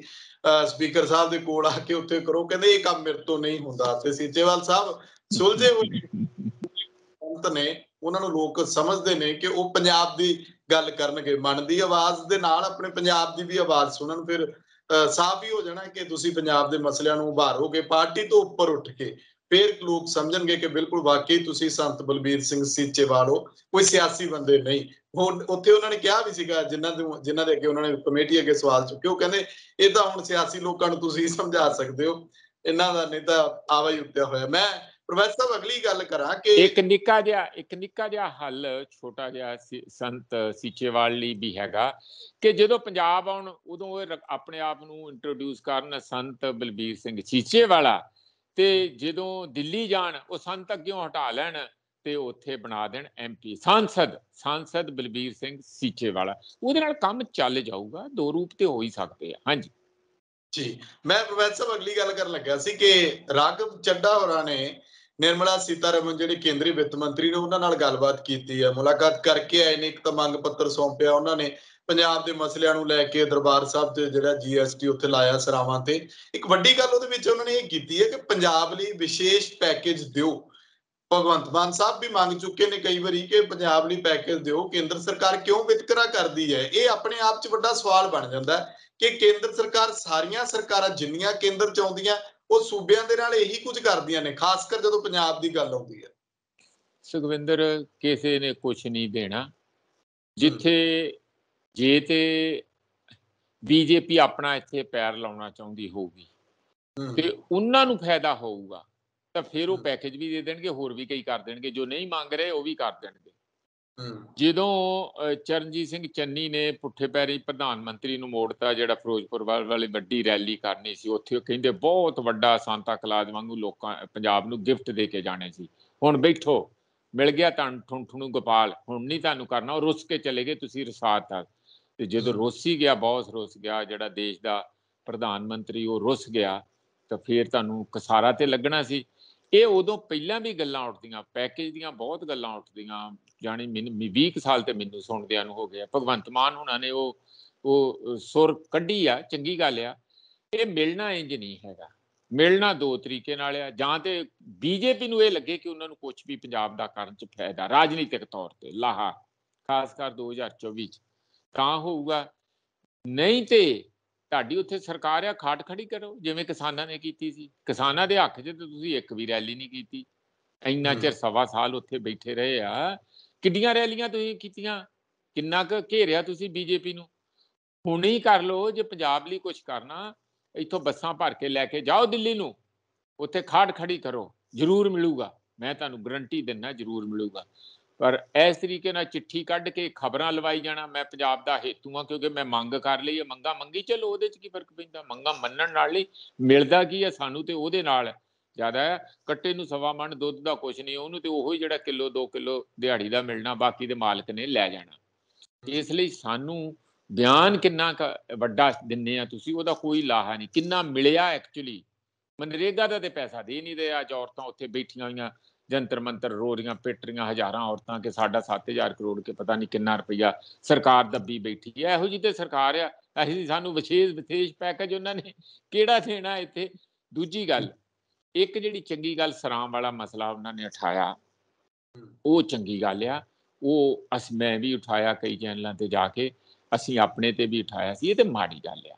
ਸਪੀਕਰ ਸਾਹਿਬ ਦੇ ਕੋਲ ਆ ਕੇ ਉੱਥੇ ਕਰੋ ਕਹਿੰਦੇ ਇਹ ਕੰਮ ਮੇਰੇ ਤੋਂ ਨਹੀਂ ਹੁੰਦਾ ਤੇ ਸੀਚੇਵਾਲ ਸਾਹਿਬ ਸੁਲਝੇ ਹੋਏ ਸੰਤ ਨੇ ਉਹਨਾਂ ਨੂੰ ਲੋਕ ਸਮਝਦੇ ਨੇ ਕਿ ਉਹ ਪੰਜਾਬ ਦੀ ਗੱਲ ਕਰਨਗੇ ਮਨ ਦੀ ਆਵਾਜ਼ ਦੇ ਨਾਲ ਆਪਣੇ ਪੰਜਾਬ ਦੀ ਵੀ ਆਵਾਜ਼ ਸੁਣਨ ਫਿਰ ਸਾਫ ਹੀ ਹੋ ਜਾਣਾ ਕਿ ਤੁਸੀਂ ਪੰਜਾਬ ਦੇ ਮਸਲਿਆਂ ਨੂੰ ਉਭਾਰੋਗੇ ਪਾਰਟੀ ਤੋਂ ਉੱਪਰ ਉੱਠ ਕੇ ਫਿਰ ਲੋਕ ਸਮਝਣਗੇ ਕਿ ਬਿਲਕੁਲ ਵਾਕਈ ਤੁਸੀਂ ਸੰਤ ਬਲਬੀਰ ਸਿੰਘ ਸੀਚੇਵਾਲ ਹੋ ਕੋਈ ਸਿਆਸੀ ਬੰਦੇ ਨਹੀਂ ਹੁਣ ਉੱਥੇ ਉਹਨਾਂ ਨੇ ਕਿਹਾ ਵੀ ਸੀਗਾ ਜਿਨ੍ਹਾਂ ਦੇ ਜਿਨ੍ਹਾਂ ਦੇ ਅੱਗੇ ਉਹਨਾਂ ਨੇ ਕਮੇਟੀ ਅੱਗੇ ਸਵਾਲ ਚੁੱਕੇ ਉਹ ਕਹਿੰਦੇ ਇਹ ਤਾਂ ਹੁਣ ਸਿਆਸੀ ਲੋਕਾਂ ਨੂੰ ਤੁਸੀਂ ਸਮਝਾ ਸਕਦੇ ਹੋ ਇਹਨਾਂ ਦਾ ਨਹੀਂ ਤਾਂ ਆਵਾ ਹੀ ਉੱਤਿਆ ਹੋਇਆ ਮੈਂ ਪ੍ਰੋਫੈਸਰ ਸਾਹਿਬ ਅਗਲੀ ਗੱਲ ਕਰਾਂ ਕਿ ਇੱਕ ਨਿੱਕਾ ਜਿਹਾ ਇੱਕ ਨਿੱਕਾ ਜਿਹਾ ਹੱਲ ਛੋਟਾ ਜਿਹਾ ਸੰਤ ਸੀਚੇਵਾਲ ਲਈ ਵੀ ਹੈਗਾ ਕਿ ਜਦੋਂ ਪੰਜਾਬ ਆਉਣ ਉਦੋਂ ਉਹ ਆਪਣੇ ਆਪ ਨੂੰ ਇੰਟਰੋਡਿਊਸ ਕਰਨ ਸੰਤ ਬਲਬੀਰ ਸਿੰਘ ਸੀਚੇਵਾਲਾ ਤੇ ਜਦੋਂ ਦਿੱਲੀ ਜਾਣ ਉਹ ਸੰਤ ਅੱਗਿਓਂ ਹਟਾ ਲੈਣ ਤੇ ਉੱਥੇ ਬਣਾ ਦੇਣ ਐਮਪੀ ਸੰਸਦ ਸੰਸਦ ਬਲਬੀਰ ਸਿੰਘ ਸੀਚੇ ਵਾਲਾ ਉਹਦੇ ਨਾਲ ਕੰਮ ਚੱਲ ਜਾਊਗਾ ਦੋ ਰੂਪ ਤੇ ਹੋ ਹੀ ਸਕਦੇ ਆ ਹਾਂਜੀ ਜੀ ਮੈਂ ਪ੍ਰੋਫੈਸਰ ਅਗਲੀ ਗੱਲ ਕਰਨ ਲੱਗਾ ਸੀ ਕਿ ਰਾਗਵ ਚੱਡਾ ਹੋਰਾਂ ਨੇ ਨਿਰਮਲਾ ਸੀਤਾਰਮਨ ਜਿਹੜੇ ਕੇਂਦਰੀ ਵਿੱਤ ਮੰਤਰੀ ਨੇ ਉਹਨਾਂ ਨਾਲ ਗੱਲਬਾਤ ਕੀਤੀ ਹੈ ਮੁਲਾਕਾਤ ਕਰਕੇ ਆਏ ਨੇ ਇੱਕ ਤਾਂ ਮੰਗ ਪੱਤਰ ਸੌਂਪਿਆ ਉਹਨਾਂ ਨੇ ਪੰਜਾਬ ਦੇ ਮਸਲਿਆਂ ਨੂੰ ਲੈ ਕੇ ਦਰਬਾਰ ਸਾਹਿਬ ਤੇ ਜਿਹੜਾ ਜੀਐਸਟੀ ਉੱਥੇ ਲਾਇਆ ਸਰਾਵਾਂ ਤੇ ਇੱਕ ਵੱਡੀ ਗੱਲ ਉਹਦੇ ਵਿੱਚ ਉਹਨਾਂ ਨੇ ਇਹ ਕੀਤੀ ਹੈ ਕਿ ਪੰਜਾਬ ਲਈ ਵਿਸ਼ੇਸ਼ ਪੈਕੇਜ ਦਿਓ ਭਗਵੰਤ ਮਾਨ ਸਾਹਿਬ ਵੀ ਮੰਗ ਚੁੱਕੇ ਨੇ ਕਈ ਵਾਰੀ ਕਿ ਪੰਜਾਬ ਲਈ ਪੈਕੇਜ ਦਿਓ ਕੇਂਦਰ ਸਰਕਾਰ ਕਿਉਂ ਵਿਤਕਰਾ ਕਰਦੀ ਹੈ ਇਹ ਆਪਣੇ ਆਪ 'ਚ ਵੱਡਾ ਸਵਾਲ ਬਣ ਜਾਂਦਾ ਕਿ ਕੇਂਦਰ ਸਰਕਾਰ ਸਾਰੀਆਂ ਸਰਕਾਰਾਂ ਜਿੰਨੀਆਂ ਕੇਂਦਰ 'ਚ ਆਉਂਦੀਆਂ ਉਹ ਸੂਬਿਆਂ ਦੇ ਨਾਲ ਇਹੀ ਕੁਝ ਕਰਦੀਆਂ ਨੇ ਖਾਸ ਕਰ ਜਦੋਂ ਪੰਜਾਬ ਦੀ ਗੱਲ ਆਉਂਦੀ ਹੈ ਸੁਖਵਿੰਦਰ ਕਿਸੇ ਨੇ ਕੁਝ ਨਹੀਂ ਦੇਣਾ ਜਿੱਥੇ ਜੇ ਤੇ ਬੀਜੇਪੀ ਆਪਣਾ ਇੱਥੇ ਪੈਰ ਲਾਉਣਾ ਚਾਹੁੰਦੀ ਹੋਊਗੀ ਤੇ ਉਹਨਾਂ ਨੂੰ ਫਾਇਦਾ ਹੋਊਗਾ ਤਾਂ ਫਿਰ ਉਹ ਪੈਕੇਜ ਵੀ ਦੇ ਦੇਣਗੇ ਹੋਰ ਵੀ ਕਈ ਕਰ ਦੇਣਗੇ ਜੋ ਨਹੀਂ ਮੰਗ ਰਹੇ ਉਹ ਵੀ ਕਰ ਦੇਣਗੇ ਜਦੋਂ ਚਰਨਜੀਤ ਸਿੰਘ ਚੰਨੀ ਨੇ ਪੁੱਠੇ ਪੈਰੀ ਪ੍ਰਧਾਨ ਮੰਤਰੀ ਨੂੰ ਮੋੜਤਾ ਜਿਹੜਾ ਫਿਰੋਜ਼ਪੁਰ ਵਾਲੇ ਵੱਡੀ ਰੈਲੀ ਕਰਨੀ ਸੀ ਉੱਥੇ ਉਹ ਕਹਿੰਦੇ ਬਹੁਤ ਵੱਡਾ ਸੰਤਾ ਕਲਾਜ ਵਾਂਗੂ ਲੋਕਾਂ ਪੰਜਾਬ ਨੂੰ ਗਿਫਟ ਦੇ ਕੇ ਜਾਣੇ ਸੀ ਹੁਣ ਬੈਠੋ ਮਿਲ ਗਿਆ ਤਾਂ ਠੁੰਠਣੂ ਗੋਪਾਲ ਹੁਣ ਨਹੀਂ ਤੁਹਾਨੂੰ ਕਰਨਾ ਉਹ ਰੁੱਸ ਕੇ ਚਲੇ ਗਏ ਤੁਸੀਂ ਰਸਾਤ ਤੱਕ ਤੇ ਜਦੋਂ ਰੋਸੀ ਗਿਆ ਬੌਸ ਰੋਸ ਗਿਆ ਜਿਹੜਾ ਦੇਸ਼ ਦਾ ਪ੍ਰਧਾਨ ਮੰਤਰੀ ਉਹ ਰੁੱਸ ਗਿਆ ਤਾਂ ਫਿਰ ਤੁਹਾਨੂੰ ਕਸਾਰਾ ਤੇ ਲੱਗਣਾ ਸੀ ਇਹ ਉਦੋਂ ਪਹਿਲਾਂ ਵੀ ਗੱਲਾਂ ਉੱਠਦੀਆਂ ਪੈਕੇਜ ਦੀਆਂ ਬਹੁਤ ਗੱਲਾਂ ਉੱਠਦੀਆਂ ਜਾਨੀ 20 ਸਾਲ ਤੇ ਮੈਨੂੰ ਸੁਣਦਿਆਂ ਨੂੰ ਹੋ ਗਿਆ ਭਗਵੰਤ ਮਾਨ ਹੁਣਾਂ ਨੇ ਉਹ ਉਹ ਸੁਰ ਕੱਢੀ ਆ ਚੰਗੀ ਗੱਲ ਆ ਇਹ ਮਿਲਣਾ ਇੰਜ ਨਹੀਂ ਹੈਗਾ ਮਿਲਣਾ ਦੋ ਤਰੀਕੇ ਨਾਲ ਆ ਜਾਂ ਤੇ ਬੀਜੇਪੀ ਨੂੰ ਇਹ ਲੱਗੇ ਕਿ ਉਹਨਾਂ ਨੂੰ ਕੁਝ ਵੀ ਪੰਜਾਬ ਦਾ ਕਰਨ ਚ ਫਾਇਦਾ ਰਾਜਨੀਤਿਕ ਤੌਰ ਤੇ ਲਾਹਾ ਖਾਸ ਕਰ 2024 ਚ ਤਾਂ ਹੋਊਗਾ ਨਹੀਂ ਤੇ ਤੁਹਾਡੀ ਉੱਥੇ ਸਰਕਾਰ ਆ ਖਾਟ ਖੜੀ ਕਰੋ ਜਿਵੇਂ ਕਿਸਾਨਾਂ ਨੇ ਕੀਤੀ ਸੀ ਕਿਸਾਨਾਂ ਦੇ ਹੱਕ 'ਚ ਤੇ ਤੁਸੀਂ ਇੱਕ ਵੀ ਰੈਲੀ ਨਹੀਂ ਕੀਤੀ ਇੰਨਾ ਚਿਰ ਸਵਾ ਸਾਲ ਉੱਥੇ ਬੈਠੇ ਰਹੇ ਆ ਕਿੰਡੀਆਂ ਰੈਲੀਆਂ ਤੁਸੀਂ ਕੀਤੀਆਂ ਕਿੰਨਾ ਕੁ ਘੇਰਿਆ ਤੁਸੀਂ ਬੀਜੇਪੀ ਨੂੰ ਹੁਣ ਹੀ ਕਰ ਲੋ ਜੇ ਪੰਜਾਬ ਲਈ ਕੁਝ ਕਰਨਾ ਇੱਥੋਂ ਬੱਸਾਂ ਭਰ ਕੇ ਲੈ ਕੇ ਜਾਓ ਦਿੱਲੀ ਨੂੰ ਉੱਥੇ ਖਾੜ ਖੜੀ ਕਰੋ ਜ਼ਰੂਰ ਮਿਲੂਗਾ ਮੈਂ ਤੁਹਾਨੂੰ ਗਰੰਟੀ ਦਿੰਨਾ ਜ਼ਰੂਰ ਮਿਲੂਗਾ ਪਰ ਇਸ ਤਰੀਕੇ ਨਾਲ ਚਿੱਠੀ ਕੱਢ ਕੇ ਖਬਰਾਂ ਲਵਾਈ ਜਾਣਾ ਮੈਂ ਪੰਜਾਬ ਦਾ ਹੇਤੂ ਆ ਕਿਉਂਕਿ ਮੈਂ ਮੰਗ ਕਰ ਲਈ ਹੈ ਮੰਗਾ ਮੰਗੀ ਚਲੋ ਉਹਦੇ ਚ ਕੀ ਫਰਕ ਪੈਂਦਾ ਮੰਗਾ ਮੰਨਣ ਨਾਲ ਹੀ ਮਿਲਦਾ ਕੀ ਹੈ ਸਾਨੂੰ ਤੇ ਉਹਦੇ ਨਾਲ ਜ਼ਿਆਦਾ ਕੱਟੇ ਨੂੰ ਸਵਾ ਮਣ ਦੁੱਧ ਦਾ ਕੁਝ ਨਹੀਂ ਉਹਨੂੰ ਤੇ ਉਹੋ ਹੀ ਜਿਹੜਾ ਕਿਲੋ 2 ਕਿਲੋ ਦਿਹਾੜੀ ਦਾ ਮਿਲਣਾ ਬਾਕੀ ਦੇ ਮਾਲਕ ਨੇ ਲੈ ਜਾਣਾ ਇਸ ਲਈ ਸਾਨੂੰ ਬਿਆਨ ਕਿੰਨਾ ਵੱਡਾ ਦਿੰਨੇ ਆ ਤੁਸੀਂ ਉਹਦਾ ਕੋਈ ਲਾਹਾ ਨਹੀਂ ਕਿੰਨਾ ਮਿਲਿਆ ਐਕਚੁਅਲੀ ਮਨਰੇਗਾ ਦਾ ਤੇ ਪੈਸਾ ਦੇ ਨਹੀਂ ਦੇ ਰਿਹਾ ਔਰਤਾਂ ਉੱਥੇ ਬੈਠੀਆਂ ਹੋਈਆਂ ਜੰਤਰ ਮੰਤਰ ਰੋਰੀਆਂ ਪੇਟਰੀਆਂ ਹਜ਼ਾਰਾਂ ਔਰਤਾਂ ਕਿ ਸਾਡਾ 7000 ਕਰੋੜ ਕੇ ਪਤਾ ਨਹੀਂ ਕਿੰਨਾ ਰੁਪਈਆ ਸਰਕਾਰ ਦੱਬੀ ਬੈਠੀ ਐ ਇਹੋ ਜੀ ਤੇ ਸਰਕਾਰ ਆ ਅਸੀਂ ਸਾਨੂੰ ਵਿਸ਼ੇਸ਼ ਵਿਸ਼ੇਸ਼ ਪੈਕੇਜ ਉਹਨਾਂ ਨੇ ਕਿਹੜਾ ਦੇਣਾ ਇੱਥੇ ਦੂਜੀ ਗੱਲ ਇੱਕ ਜਿਹੜੀ ਚੰਗੀ ਗੱਲ ਸਰਾਮ ਵਾਲਾ ਮਸਲਾ ਉਹਨਾਂ ਨੇ ਉਠਾਇਆ ਉਹ ਚੰਗੀ ਗੱਲ ਆ ਉਹ ਅਸ ਮੈਂ ਵੀ ਉਠਾਇਆ ਕਈ ਚੈਨਲਾਂ ਤੇ ਜਾ ਕੇ ਅਸੀਂ ਆਪਣੇ ਤੇ ਵੀ ਉਠਾਇਆ ਸੀ ਇਹ ਤੇ ਮਾੜੀ ਗੱਲ ਆ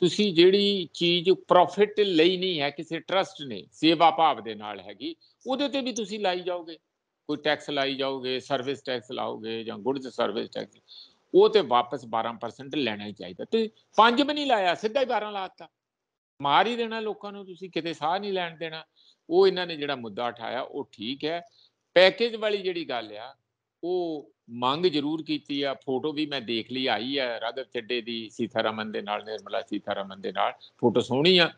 ਤੁਸੀਂ ਜਿਹੜੀ ਚੀਜ਼ ਪ੍ਰੋਫਿਟ ਲਈ ਨਹੀਂ ਹੈ ਕਿਸੇ ਟਰਸਟ ਨੇ ਸੇਵਾ ਭਾਵ ਦੇ ਨਾਲ ਹੈਗੀ ਉਹਦੇ ਤੇ ਵੀ ਤੁਸੀਂ ਲਾਈ ਜਾਓਗੇ ਕੋਈ ਟੈਕਸ ਲਾਈ ਜਾਓਗੇ ਸਰਵਿਸ ਟੈਕਸ ਲਾਓਗੇ ਜਾਂ ਗੁੱਡਸ ਸਰਵਿਸ ਟੈਕਸ ਉਹ ਤੇ ਵਾਪਸ 12% ਲੈਣਾ ਹੀ ਚਾਹੀਦਾ ਤੇ 5 ਵੀ ਨਹੀਂ ਲਾਇਆ ਸਿੱਧਾ ਹੀ 12 ਲਾਤਾ ਮਾਰ ਹੀ ਦੇਣਾ ਲੋਕਾਂ ਨੂੰ ਤੁਸੀਂ ਕਿਤੇ ਸਾਹ ਨਹੀਂ ਲੈਣ ਦੇਣਾ ਉਹ ਇਹਨਾਂ ਨੇ ਜਿਹੜਾ ਮੁੱਦਾ ਉਠਾਇਆ ਉਹ ਠੀਕ ਹੈ ਪੈਕੇਜ ਵਾਲੀ ਜਿਹੜੀ ਗੱਲ ਆ ਉਹ ਮੰਗ ਜ਼ਰੂਰ ਕੀਤੀ ਆ ਫੋਟੋ ਵੀ ਮੈਂ ਦੇਖ ਲਈ ਆਈ ਆ ਰਾਘਵ ਚੱਡੇ ਦੀ ਸੀਤਾਰਮਨ ਦੇ ਨਾਲ ਨਿਰਮਲਾ ਸੀਤਾਰਮਨ ਦੇ ਨਾਲ ਫੋਟੋ ਸੋਹਣੀ ਆ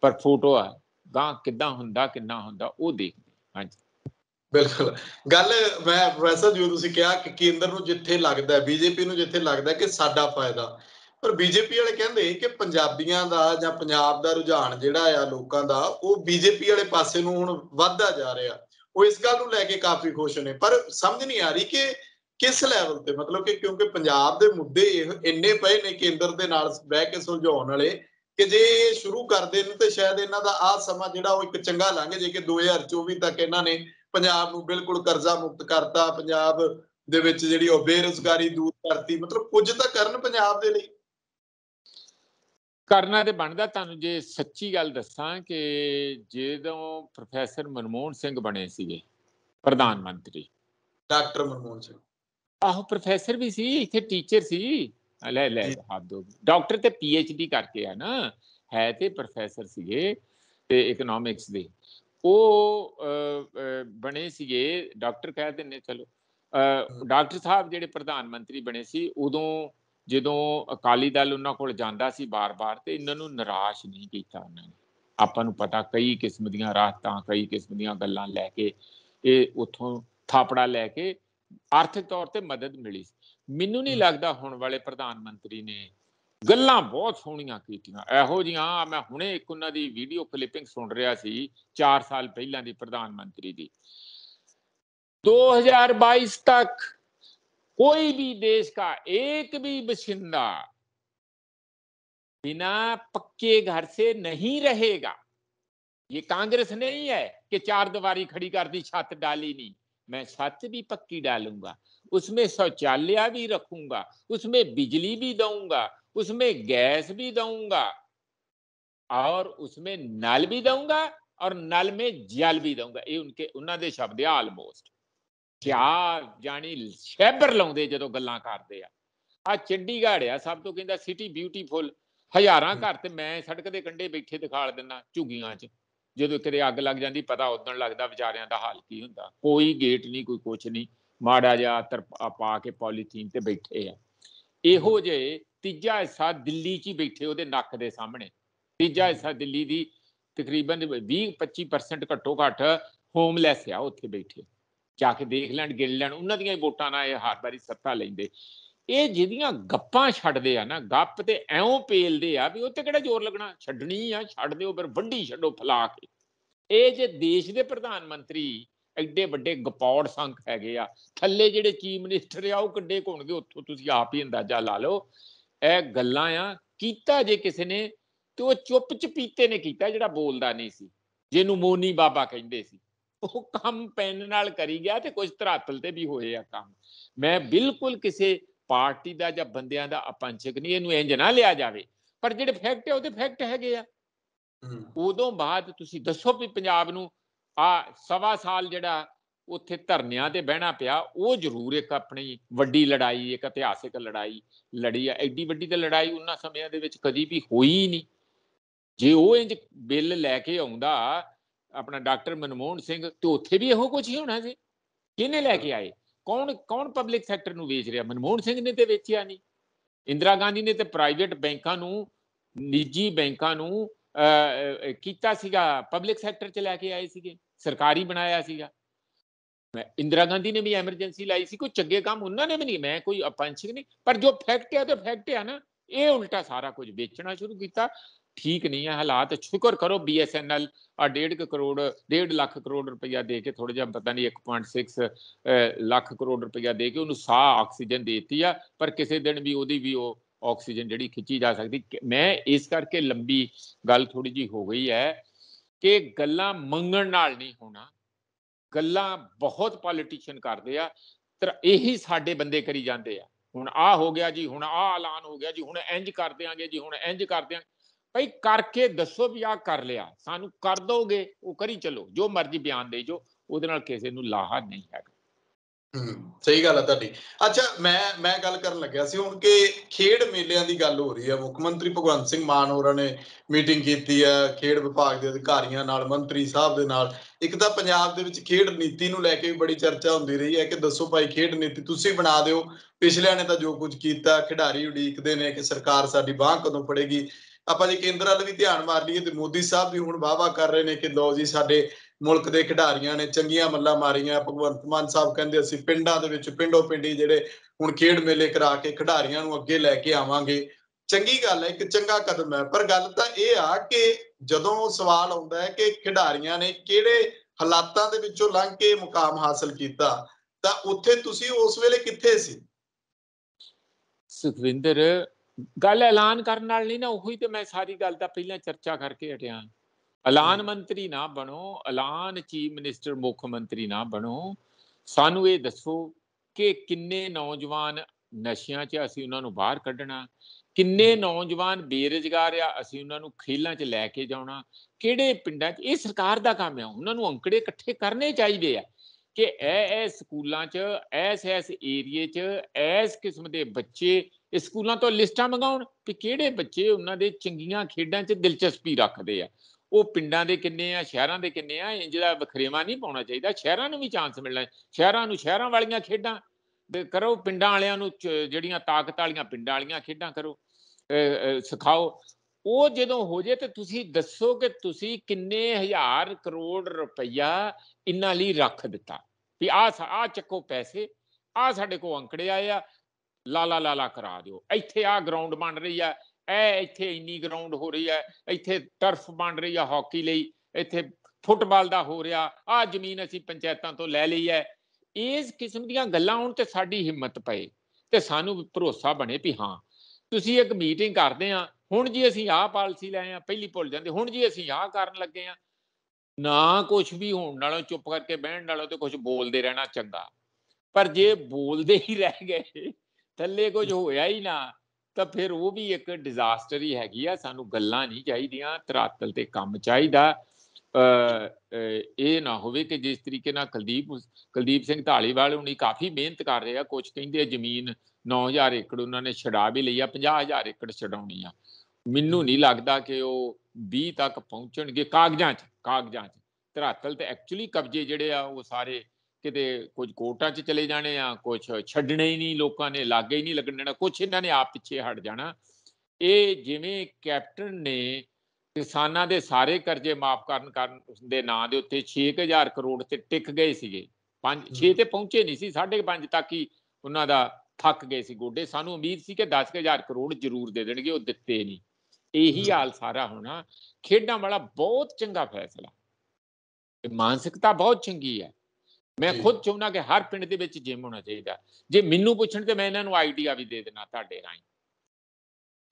ਪਰ ਫੋਟੋ ਆ ਗਾਂ ਕਿੱਦਾਂ ਹੁੰਦਾ ਕਿੰਨਾ ਹੁੰਦਾ ਉਹ ਦੇਖ ਹਾਂਜੀ ਬਿਲਕੁਲ ਗੱਲ ਮੈਂ ਪ੍ਰੋਫੈਸਰ ਜੀ ਤੁਸੀਂ ਕਿਹਾ ਕਿ ਕੇਂਦਰ ਨੂੰ ਜਿੱਥੇ ਲੱਗਦਾ ਹੈ ਬੀਜੇਪੀ ਨੂੰ ਜਿੱਥੇ ਲੱਗਦਾ ਕਿ ਸਾਡਾ ਫਾਇਦਾ ਪਰ ਬੀਜੇਪੀ ਵਾਲੇ ਕਹਿੰਦੇ ਕਿ ਪੰਜਾਬੀਆਂ ਦਾ ਜਾਂ ਪੰਜਾਬ ਦਾ ਰੁਝਾਨ ਜਿਹੜਾ ਆ ਲੋਕਾਂ ਦਾ ਉਹ ਬੀਜੇਪੀ ਵਾਲੇ ਪਾਸੇ ਨੂੰ ਹੁਣ ਵੱਧਦਾ ਜਾ ਰਿਹਾ ਉਹ ਇਸ ਗੱਲ ਨੂੰ ਲੈ ਕੇ ਕਾਫੀ ਖੁਸ਼ ਨੇ ਪਰ ਸਮਝ ਨਹੀਂ ਆ ਰਹੀ ਕਿ ਕਿਸ ਲੈਵਲ ਤੇ ਮਤਲਬ ਕਿ ਕਿਉਂਕਿ ਪੰਜਾਬ ਦੇ ਮੁੱਦੇ ਇੰਨੇ ਪਏ ਨੇ ਕੇਂਦਰ ਦੇ ਨਾਲ ਬਹਿ ਕੇ ਸੁਲਝਾਉਣ ਵਾਲੇ ਕਿ ਜੇ ਇਹ ਸ਼ੁਰੂ ਕਰਦੇ ਨੇ ਤੇ ਸ਼ਾਇਦ ਇਹਨਾਂ ਦਾ ਆਹ ਸਮਾਂ ਜਿਹੜਾ ਉਹ ਇੱਕ ਚੰਗਾ ਲੰਘ ਜੇ ਕਿ 2024 ਤੱਕ ਇਹਨਾਂ ਨੇ ਪੰਜਾਬ ਨੂੰ ਬਿਲਕੁਲ ਕਰਜ਼ਾ ਮੁਕਤ ਕਰਤਾ ਪੰਜਾਬ ਦੇ ਵਿੱਚ ਜਿਹੜੀ ਉਹ ਬੇਰੋਜ਼ਗਾਰੀ ਦੂਰ ਕਰਤੀ ਮਤਲਬ ਕੁਝ ਤਾਂ ਕਰਨ ਪੰਜਾਬ ਦੇ ਲਈ ਕਰਨਾ ਤੇ ਬਣਦਾ ਤੁਹਾਨੂੰ ਜੇ ਸੱਚੀ ਗੱਲ ਦੱਸਾਂ ਕਿ ਜਦੋਂ ਪ੍ਰੋਫੈਸਰ ਮਨਮੋਹਨ ਸਿੰਘ ਬਣੇ ਸੀਗੇ ਪ੍ਰਧਾਨ ਮੰਤਰੀ ਡਾਕਟਰ ਮਨਮੋਹਨ ਸਿੰਘ ਆਹੋ ਪ੍ਰੋਫੈਸਰ ਵੀ ਸੀ ਇੱਥੇ ਟੀਚਰ ਸੀ ਲੈ ਲੈ ਹੱਥ ਦੋ ਡਾਕਟਰ ਤੇ ਪੀ ਐਚ ਡੀ ਕਰਕੇ ਆ ਨਾ ਹੈ ਤੇ ਪ੍ਰੋਫੈਸਰ ਸੀਗੇ ਤੇ ਇਕਨੋਮਿਕਸ ਦੇ ਉਹ ਬਣੇ ਸੀਗੇ ਡਾਕਟਰ ਕਹਿ ਦਿੰਨੇ ਚਲੋ ਡਾਕਟਰ ਸਾਹਿਬ ਜਿਹੜੇ ਪ੍ਰਧਾਨ ਮੰਤਰੀ ਬਣੇ ਸੀ ਉਦੋਂ ਜਦੋਂ ਅਕਾਲੀ ਦਲ ਉਹਨਾਂ ਕੋਲ ਜਾਂਦਾ ਸੀ ਬਾਰ-ਬਾਰ ਤੇ ਇਹਨਾਂ ਨੂੰ ਨਿਰਾਸ਼ ਨਹੀਂ ਕੀਤਾ ਉਹਨਾਂ ਨੇ ਆਪਾਂ ਨੂੰ ਪਤਾ ਕਈ ਕਿਸਮ ਦੀਆਂ ਰਾਹਤਾਂ ਕਈ ਕਿਸਮ ਦੀਆਂ ਗੱਲਾਂ ਲੈ ਕੇ ਇਹ ਉਥੋਂ ਥਾਪੜਾ ਲੈ ਕੇ ਆਰਥਿਕ ਤੌਰ ਤੇ ਮਦਦ ਮਿਲੀ ਮੈਨੂੰ ਨਹੀਂ ਲੱਗਦਾ ਹੁਣ ਵਾਲੇ ਪ੍ਰਧਾਨ ਮੰਤਰੀ ਨੇ ਗੱਲਾਂ ਬਹੁਤ ਸੋਹਣੀਆਂ ਕੀਤੀਆਂ ਇਹੋ ਜੀਆਂ ਮੈਂ ਹੁਣੇ ਇੱਕ ਉਹਨਾਂ ਦੀ ਵੀਡੀਓ ਕਲਿੱਪਿੰਗ ਸੁਣ ਰਿਹਾ ਸੀ 4 ਸਾਲ ਪਹਿਲਾਂ ਦੀ ਪ੍ਰਧਾਨ ਮੰਤਰੀ ਦੀ 2022 ਤੱਕ ਕੋਈ ਵੀ ਦੇਸ਼ ਦਾ ਇੱਕ ਵੀ ਬਸਿੰਦਾ ਬਿਨਾ ਪੱਕੇ ਘਰ ਸੇ ਨਹੀਂ ਰਹੇਗਾ ਇਹ ਕਾਂਗਰਸ ਨਹੀਂ ਹੈ ਕਿ ਚਾਰ ਦਿਵਾਰੀ ਖੜੀ ਕਰਦੀ ਛੱਤ ਡਾਲੀ ਨਹੀਂ मैं छत भी पक्की डालूंगा उसमें शौचालय भी रखूंगा उसमें बिजली भी दूंगा उसमें गैस भी दूंगा और उसमें नल भी दूंगा ਔਰ ਨਲ ਮੇ ਜਲ ਵੀ ਦਊਗਾ ਇਹ ਉਨਕੇ ਉਹਨਾਂ ਦੇ ਸ਼ਬਦ ਆ ਆਲਮੋਸਟ ਕਿਆ ਜਾਣੀ ਸ਼ੈਬਰ ਲਾਉਂਦੇ ਜਦੋਂ ਗੱਲਾਂ ਕਰਦੇ ਆ ਆ ਚੰਡੀਗੜ੍ਹ ਆ ਸਭ ਤੋਂ ਕਹਿੰਦਾ ਸਿਟੀ ਬਿਊਟੀਫੁਲ ਹਜ਼ਾਰਾਂ ਘਰ ਤੇ ਮੈਂ ਸੜਕ ਦੇ ਕੰਢੇ ਬੈਠੇ ਦਿਖਾਲ ਦਿੰਨਾ ਝੁਗੀਆਂ 'ਚ ਜਦੋਂ ਕਿਤੇ ਅੱਗ ਲੱਗ ਜਾਂਦੀ ਪਤਾ ਉਦੋਂ ਲੱਗਦਾ ਵਿਚਾਰਿਆਂ ਦਾ ਹਾਲ ਕੀ ਹੁੰਦਾ ਕੋਈ ਗੇਟ ਨਹੀਂ ਕੋਈ ਕੁਛ ਨਹੀਂ ਮਾੜਾ ਜਾ ਤਰਪਾ ਪਾ ਕੇ ਪੋਲੀਥੀਨ ਤੇ ਬੈਠੇ ਆ ਇਹੋ ਜੇ ਤੀਜਾ ਹਿੱਸਾ ਦਿੱਲੀ 'ਚ ਬੈਠੇ ਉਹਦੇ ਨੱਕ ਦੇ ਸਾਹਮਣੇ ਤੀਜਾ ਹਿੱਸਾ ਦਿੱਲੀ ਦੀ ਤਕਰੀਬਨ 20-25% ਘੱਟੋ ਘੱਟ ਹੋਮਲੈਸ ਆ ਉੱਥੇ ਬੈਠੇ ਜਾ ਕੇ ਦੇਖ ਲੈਣ ਗਿਣ ਲੈਣ ਉਹਨਾਂ ਦੀਆਂ ਹੀ ਵੋਟਾਂ ਨਾਲ ਇਹ ਹਰ ਵਾਰੀ ਸੱਤਾ ਲੈਂਦੇ ਇਹ ਜਿਹਦੀਆਂ ਗੱਪਾਂ ਛੱਡਦੇ ਆ ਨਾ ਗੱਪ ਤੇ ਐਉਂ ਪੇਲਦੇ ਆ ਵੀ ਉੱਤੇ ਕਿਹੜਾ ਜ਼ੋਰ ਲੱਗਣਾ ਛੱਡਣੀ ਆ ਛੱਡ ਦਿਓ ਫਿਰ ਵੱਡੀ ਛੱਡੋ ਫਲਾ ਕੇ ਇਹ ਜੇ ਦੇਸ਼ ਦੇ ਪ੍ਰਧਾਨ ਮੰਤਰੀ ਐਡੇ ਵੱਡੇ ਗਪੌੜ ਸੰਖ ਹੈਗੇ ਆ ਥੱਲੇ ਜਿਹੜੇ ਚੀਫ ਮਿਨਿਸਟਰ ਆ ਉਹ ਕਿੱਡੇ ਘੋਣਗੇ ਉੱਥੋਂ ਤੁਸੀਂ ਆਪ ਹੀ ਅੰਦਾਜ਼ਾ ਲਾ ਲਓ ਇਹ ਗੱਲਾਂ ਆ ਕੀਤਾ ਜੇ ਕਿਸੇ ਨੇ ਤੇ ਉਹ ਚੁੱਪ ਚਪੀਤੇ ਨੇ ਕੀਤਾ ਜਿਹੜਾ ਬੋਲਦਾ ਨਹੀਂ ਸੀ ਜਿਹਨੂੰ ਮੋਨੀ ਬਾਬਾ ਕਹਿੰਦੇ ਸੀ ਉਹ ਕੰਮ ਪੈਨ ਨਾਲ ਕਰੀ ਗਿਆ ਤੇ ਕੁਝ ਧਰਾਤਲ ਤੇ ਵੀ ਹੋਏ ਆ ਕੰਮ ਮੈਂ ਬਿਲਕੁਲ ਕਿਸੇ ਪਾਰਟੀ ਦਾ ਜਾਂ ਬੰਦਿਆਂ ਦਾ ਅਪੰਚਕ ਨਹੀਂ ਇਹਨੂੰ ਇੰਜ ਨਾ ਲਿਆ ਜਾਵੇ ਪਰ ਜਿਹੜੇ ਫੈਕਟ ਹੈ ਉਹਦੇ ਫੈਕਟ ਹੈਗੇ ਆ ਉਦੋਂ ਬਾਅਦ ਤੁਸੀਂ ਦੱਸੋ ਵੀ ਪੰਜਾਬ ਨੂੰ ਆ ਸਵਾ ਸਾਲ ਜਿਹੜਾ ਉੱਥੇ ਧਰਨਿਆਂ ਤੇ ਬਹਿਣਾ ਪਿਆ ਉਹ ਜ਼ਰੂਰ ਇੱਕ ਆਪਣੀ ਵੱਡੀ ਲੜਾਈ ਇੱਕ ਇਤਿਹਾਸਿਕ ਲੜਾਈ ਲੜੀ ਆ ਐਡੀ ਵੱਡੀ ਤਾਂ ਲੜਾਈ ਉਹਨਾਂ ਸਮਿਆਂ ਦੇ ਵਿੱਚ ਕਦੀ ਵੀ ਹੋਈ ਨਹੀਂ ਜੇ ਉਹ ਇੰਜ ਬਿੱਲ ਲੈ ਕੇ ਆਉਂਦਾ ਆਪਣਾ ਡਾਕਟਰ ਮਨਮੋਹਨ ਸਿੰਘ ਤੇ ਉੱਥੇ ਵੀ ਇਹੋ ਕੁਝ ਹੀ ਹੋਣਾ ਸੀ ਕਿਹਨੇ ਲੈ ਕੇ ਆਏ ਕੌਣ ਕੌਣ ਪਬਲਿਕ ਸੈਕਟਰ ਨੂੰ ਵੇਚ ਰਿਹਾ ਮਨਮੋਹਨ ਸਿੰਘ ਨੇ ਤੇ ਵੇਚਿਆ ਨਹੀਂ ਇੰਦਰਾ ਗਾਂਧੀ ਨੇ ਤੇ ਪ੍ਰਾਈਵੇਟ ਬੈਂਕਾਂ ਨੂੰ ਨਿੱਜੀ ਬੈਂਕਾਂ ਨੂੰ ਕੀਤਾ ਸੀਗਾ ਪਬਲਿਕ ਸੈਕਟਰ ਚ ਲੈ ਕੇ ਆਏ ਸੀਗੇ ਸਰਕਾਰੀ ਬਣਾਇਆ ਸੀਗਾ ਇੰਦਰਾ ਗਾਂਧੀ ਨੇ ਵੀ ਐਮਰਜੈਂਸੀ ਲਾਈ ਸੀ ਕੋਈ ਚੰਗੇ ਕੰਮ ਉਹਨਾਂ ਨੇ ਵੀ ਨਹੀਂ ਮੈਂ ਕੋਈ ਅਪੰਛਕ ਨਹੀਂ ਪਰ ਜੋ ਫੈਕਟ ਹੈ ਤੇ ਫੈਕਟ ਹੈ ਨਾ ਇਹ ਉਲਟਾ ਸਾਰਾ ਕੁਝ ਵੇਚਣਾ ਸ਼ੁਰੂ ਕੀਤਾ ਠੀਕ ਨਹੀਂ ਹੈ ਹਾਲਾਤ ਸ਼ੁਕਰ ਕਰੋ BSNL ਆ 1.5 ਕਰੋੜ 1.5 ਲੱਖ ਕਰੋੜ ਰੁਪਇਆ ਦੇ ਕੇ ਥੋੜਾ ਜਿਹਾ ਪਤਾ ਨਹੀਂ 1.6 ਲੱਖ ਕਰੋੜ ਰੁਪਇਆ ਦੇ ਕੇ ਉਹਨੂੰ ਸਾਹ ਆਕਸੀਜਨ ਦੇਤੀ ਆ ਪਰ ਕਿਸੇ ਦਿਨ ਵੀ ਉਹਦੀ ਵੀ ਉਹ ਆਕਸੀਜਨ ਜਿਹੜੀ ਖਿੱਚੀ ਜਾ ਸਕਦੀ ਮੈਂ ਇਸ ਕਰਕੇ ਲੰਬੀ ਗੱਲ ਥੋੜੀ ਜੀ ਹੋ ਗਈ ਹੈ ਕਿ ਗੱਲਾਂ ਮੰਗਣ ਨਾਲ ਨਹੀਂ ਹੋਣਾ ਗੱਲਾਂ ਬਹੁਤ ਪੋਲੀਟੀਸ਼ੀਅਨ ਕਰਦੇ ਆ ਤਰ ਇਹੀ ਸਾਡੇ ਬੰਦੇ ਕਰੀ ਜਾਂਦੇ ਆ ਹੁਣ ਆ ਹੋ ਗਿਆ ਜੀ ਹੁਣ ਆ ਐਲਾਨ ਹੋ ਗਿਆ ਜੀ ਹੁਣ ਇੰਜ ਕਰ ਦਿਆਂਗੇ ਜੀ ਹੁਣ ਇੰਜ ਕਰ ਦਿਆਂਗੇ ਭਈ ਕਰਕੇ ਦੱਸੋ ਵੀ ਆ ਕਰ ਲਿਆ ਸਾਨੂੰ ਕਰ ਦੋਗੇ ਉਹ ਕਰੀ ਚਲੋ ਜੋ ਮਰਜ਼ੀ ਬਿਆਨ ਦੇ ਜੋ ਉਹਦੇ ਨਾਲ ਕਿਸੇ ਨੂੰ ਲਾਹਾ ਨਹੀਂ ਹੂੰ ਸਹੀ ਗੱਲ ਆ ਤੁਹਾਡੀ ਅੱਛਾ ਮੈਂ ਮੈਂ ਗੱਲ ਕਰਨ ਲੱਗਿਆ ਸੀ ਹੁਣ ਕਿ ਖੇਡ ਮੇਲਿਆਂ ਦੀ ਗੱਲ ਹੋ ਰਹੀ ਹੈ ਮੁੱਖ ਮੰਤਰੀ ਭਗਵੰਤ ਸਿੰਘ ਮਾਨ ਹੋਰਾਂ ਨੇ ਮੀਟਿੰਗ ਕੀਤੀ ਹੈ ਖੇਡ ਵਿਭਾਗ ਦੇ ਅਧਿਕਾਰੀਆਂ ਨਾਲ ਮੰਤਰੀ ਸਾਹਿਬ ਦੇ ਨਾਲ ਇੱਕ ਤਾਂ ਪੰਜਾਬ ਦੇ ਵਿੱਚ ਖੇਡ ਨੀਤੀ ਨੂੰ ਲੈ ਕੇ ਵੀ ਬੜੀ ਚਰਚਾ ਹੁੰਦੀ ਰਹੀ ਹੈ ਕਿ ਦੱਸੋ ਭਾਈ ਖੇਡ ਨੀਤੀ ਤੁਸੀਂ ਬਣਾ ਦਿਓ ਪਿਛਲਿਆਂ ਨੇ ਤਾਂ ਜੋ ਕੁਝ ਕੀਤਾ ਖਿਡਾਰੀ ਉਡੀਕਦੇ ਨੇ ਕਿ ਸਰਕਾਰ ਸਾਡੀ ਬਾਹ ਕਦੋਂ ਫੜੇਗੀ ਆਪਾਂ ਜੇ ਕੇਂਦਰ ਵੱਲ ਵੀ ਧਿਆਨ ਮਾਰ ਲਈਏ ਤੇ ਮੋਦੀ ਸਾਹਿਬ ਵੀ ਹੁਣ ਵਾਵਾ ਕਰ ਰਹੇ ਨੇ ਕਿ ਲੋ ਜੀ ਸਾਡੇ ਮੁਲਕ ਦੇ ਖਿਡਾਰੀਆਂ ਨੇ ਚੰਗੀਆਂ ਮੱਲਾਂ ਮਾਰੀਆਂ ਭਗਵੰਤ ਮਾਨ ਸਾਹਿਬ ਕਹਿੰਦੇ ਅਸੀਂ ਪਿੰਡਾਂ ਦੇ ਵਿੱਚ ਪਿੰਡੋ ਪਿੰਡੀ ਜਿਹੜੇ ਹੁਣ ਖੇਡ ਮੇਲੇ ਕਰਾ ਕੇ ਖਿਡਾਰੀਆਂ ਨੂੰ ਅੱਗੇ ਲੈ ਕੇ ਆਵਾਂਗੇ ਚੰਗੀ ਗੱਲ ਹੈ ਇੱਕ ਚੰਗਾ ਕਦਮ ਹੈ ਪਰ ਗੱਲ ਤਾਂ ਇਹ ਆ ਕਿ ਜਦੋਂ ਸਵਾਲ ਆਉਂਦਾ ਹੈ ਕਿ ਖਿਡਾਰੀਆਂ ਨੇ ਕਿਹੜੇ ਹਾਲਾਤਾਂ ਦੇ ਵਿੱਚੋਂ ਲੰਘ ਕੇ ਮੁਕਾਮ ਹਾਸਲ ਕੀਤਾ ਤਾਂ ਉੱਥੇ ਤੁਸੀਂ ਉਸ ਵੇਲੇ ਕਿੱਥੇ ਸੀ ਸੁਖਵਿੰਦਰ ਗੱਲ ਐਲਾਨ ਕਰਨ ਨਾਲ ਨਹੀਂ ਨਾ ਉਹੀ ਤੇ ਮੈਂ ਸਾਰੀ ਗੱਲ ਦਾ ਪਹਿਲਾਂ ਚਰਚਾ ਕਰਕੇ ਹਟਿਆ ਐਲਾਨ ਮੰਤਰੀ ਨਾ ਬਣੋ ਐਲਾਨ ਚੀਫ ਮਿਨਿਸਟਰ ਮੁੱਖ ਮੰਤਰੀ ਨਾ ਬਣੋ ਸਾਨੂੰ ਇਹ ਦੱਸੋ ਕਿ ਕਿੰਨੇ ਨੌਜਵਾਨ ਨਸ਼ਿਆਂ 'ਚ ਅਸੀਂ ਉਹਨਾਂ ਨੂੰ ਬਾਹਰ ਕੱਢਣਾ ਕਿੰਨੇ ਨੌਜਵਾਨ ਬੇਰੁਜ਼ਗਾਰ ਆ ਅਸੀਂ ਉਹਨਾਂ ਨੂੰ ਖੇਲਾਂ 'ਚ ਲੈ ਕੇ ਜਾਉਣਾ ਕਿਹੜੇ ਪਿੰਡਾਂ 'ਚ ਇਹ ਸਰਕਾਰ ਦਾ ਕੰਮ ਆ ਉਹਨਾਂ ਨੂੰ ਅੰਕੜੇ ਇਕੱਠੇ ਕਰਨੇ ਚਾਹੀਦੇ ਆ ਕਿ ਐ ਐ ਸਕੂਲਾਂ 'ਚ ਐਸ ਐਸ ਏਰੀਏ 'ਚ ਐਸ ਕਿਸਮ ਦੇ ਬੱਚੇ ਇਹ ਸਕੂਲਾਂ ਤੋਂ ਲਿਸਟਾਂ ਮੰਗਾਉਣ ਕਿ ਕਿਹੜੇ ਬੱਚੇ ਉਹਨਾਂ ਦੇ ਚੰਗੀਆਂ ਖੇਡਾਂ 'ਚ ਦਿਲਚਸਪੀ ਰੱਖਦੇ ਆ ਉਹ ਪਿੰਡਾਂ ਦੇ ਕਿੰਨੇ ਆ ਸ਼ਹਿਰਾਂ ਦੇ ਕਿੰਨੇ ਆ ਇੰਜ ਦਾ ਵਖਰੇਵਾ ਨਹੀਂ ਪਾਉਣਾ ਚਾਹੀਦਾ ਸ਼ਹਿਰਾਂ ਨੂੰ ਵੀ ਚਾਂਸ ਮਿਲਣਾ ਸ਼ਹਿਰਾਂ ਨੂੰ ਸ਼ਹਿਰਾਂ ਵਾਲੀਆਂ ਖੇਡਾਂ ਕਰੋ ਪਿੰਡਾਂ ਵਾਲਿਆਂ ਨੂੰ ਜਿਹੜੀਆਂ ਤਾਕਤ ਵਾਲੀਆਂ ਪਿੰਡਾਂ ਵਾਲੀਆਂ ਖੇਡਾਂ ਕਰੋ ਸਿਖਾਓ ਉਹ ਜਦੋਂ ਹੋ ਜੇ ਤੇ ਤੁਸੀਂ ਦੱਸੋ ਕਿ ਤੁਸੀਂ ਕਿੰਨੇ ਹਜ਼ਾਰ ਕਰੋੜ ਰੁਪਈਆ ਇਹਨਾਂ ਲਈ ਰੱਖ ਦਿੱਤਾ ਵੀ ਆ ਆ ਚੱਕੋ ਪੈਸੇ ਆ ਸਾਡੇ ਕੋਲ ਅੰਕੜੇ ਆਏ ਆ ਲਾਲਾ ਲਾਲਾ ਕਰਾ ਦਿਓ ਇੱਥੇ ਆ ਗਰਾਊਂਡ ਬਣ ਰਹੀ ਆ ਐ ਇੱਥੇ ਇੰਨੀ ਗਰਾਊਂਡ ਹੋ ਰਹੀ ਹੈ ਇੱਥੇ ਟਰਫ ਬਣ ਰਹੀ ਹੈ ਹਾਕੀ ਲਈ ਇੱਥੇ ਫੁੱਟਬਾਲ ਦਾ ਹੋ ਰਿਹਾ ਆ ਜ਼ਮੀਨ ਅਸੀਂ ਪੰਚਾਇਤਾਂ ਤੋਂ ਲੈ ਲਈ ਹੈ ਇਸ ਕਿਸਮ ਦੀਆਂ ਗੱਲਾਂ ਹੁਣ ਤੇ ਸਾਡੀ ਹਿੰਮਤ ਪਏ ਤੇ ਸਾਨੂੰ ਭਰੋਸਾ ਬਣੇ ਵੀ ਹਾਂ ਤੁਸੀਂ ਇੱਕ ਮੀਟਿੰਗ ਕਰਦੇ ਆ ਹੁਣ ਜੀ ਅਸੀਂ ਆਹ ਪਾਲਿਸੀ ਲੈ ਆ ਪਹਿਲੀ ਭੁੱਲ ਜਾਂਦੇ ਹੁਣ ਜੀ ਅਸੀਂ ਆਹ ਕਰਨ ਲੱਗੇ ਆ ਨਾ ਕੁਝ ਵੀ ਹੋਣ ਨਾਲੋਂ ਚੁੱਪ ਕਰਕੇ ਬਹਿਣ ਨਾਲੋਂ ਤੇ ਕੁਝ ਬੋਲਦੇ ਰਹਿਣਾ ਚੰਗਾ ਪਰ ਜੇ ਬੋਲਦੇ ਹੀ ਰਹਿ ਗਏ ਥੱਲੇ ਕੁਝ ਹੋਇਆ ਹੀ ਨਾ ਤਾਂ ਫਿਰ ਉਹ ਵੀ ਇੱਕ ਡਿਜ਼ਾਸਟਰ ਹੀ ਹੈਗੀ ਆ ਸਾਨੂੰ ਗੱਲਾਂ ਨਹੀਂ ਚਾਹੀਦੀਆਂ ਤਰਾਤਲ ਤੇ ਕੰਮ ਚਾਹੀਦਾ ਇਹ ਨਾ ਹੋਵੇ ਕਿ ਜਿਸ ਤਰੀਕੇ ਨਾਲ ਕੁਲਦੀਪ ਕੁਲਦੀਪ ਸਿੰਘ ਢਾਲੀਵਾਲ ਉਹਨੇ ਕਾਫੀ ਮਿਹਨਤ ਕਰ ਰਹੇ ਆ ਕੁਝ ਕਹਿੰਦੇ ਆ ਜ਼ਮੀਨ 9000 ਏਕੜ ਉਹਨਾਂ ਨੇ ਛਡਾ ਵੀ ਲਈ ਆ 50000 ਏਕੜ ਛਡਾਉਣੀ ਆ ਮੈਨੂੰ ਨਹੀਂ ਲੱਗਦਾ ਕਿ ਉਹ 20 ਤੱਕ ਪਹੁੰਚਣਗੇ ਕਾਗਜ਼ਾਂ 'ਚ ਕਾਗਜ਼ਾਂ 'ਚ ਤਰਾਤਲ ਤੇ ਐਕਚੁਅਲੀ ਕਬਜ਼ੇ ਜਿਹੜੇ ਆ ਉਹ ਸਾਰੇ ਕਿਤੇ ਕੁਝ ਕੋਟਾਂ 'ਚ ਚਲੇ ਜਾਣੇ ਆ ਕੁਝ ਛੱਡਣੇ ਹੀ ਨਹੀਂ ਲੋਕਾਂ ਨੇ ਲਾਗੇ ਹੀ ਨਹੀਂ ਲੱਗਣ ਦੇਣਾ ਕੁਝ ਇਹਨਾਂ ਨੇ ਆਪ ਪਿੱਛੇ ਹਟ ਜਾਣਾ ਇਹ ਜਿਵੇਂ ਕੈਪਟਨ ਨੇ ਕਿਸਾਨਾਂ ਦੇ ਸਾਰੇ ਕਰਜ਼ੇ ਮਾਫ ਕਰਨ ਕਰਨ ਦੇ ਨਾਂ ਦੇ ਉੱਤੇ 6000 ਕਰੋੜ ਤੇ ਟਿਕ ਗਏ ਸੀਗੇ 5 6 ਤੇ ਪਹੁੰਚੇ ਨਹੀਂ ਸੀ 5.5 ਤੱਕ ਹੀ ਉਹਨਾਂ ਦਾ ਥੱਕ ਗਏ ਸੀ ਗੋਡੇ ਸਾਨੂੰ ਉਮੀਦ ਸੀ ਕਿ 10000 ਕਰੋੜ ਜ਼ਰੂਰ ਦੇ ਦੇਣਗੇ ਉਹ ਦਿੱਤੇ ਨਹੀਂ ਇਹੀ ਹਾਲ ਸਾਰਾ ਹੋਣਾ ਖੇਡਾਂ ਵਾਲਾ ਬਹੁਤ ਚੰਗਾ ਫੈਸਲਾ ਮਾਨਸਿਕਤਾ ਬਹੁਤ ਚੰਗੀ ਹੈ ਮੈਂ ਖੁਦ ਚਾਹੁੰਦਾ ਕਿ ਹਰ ਪਿੰਡ ਦੇ ਵਿੱਚ ਜਿਮ ਹੋਣਾ ਚਾਹੀਦਾ ਜੇ ਮੈਨੂੰ ਪੁੱਛਣ ਤੇ ਮੈਂ ਇਹਨਾਂ ਨੂੰ ਆਈਡੀਆ ਵੀ ਦੇ ਦੇਣਾ ਤੁਹਾਡੇ ਰਾਹੀਂ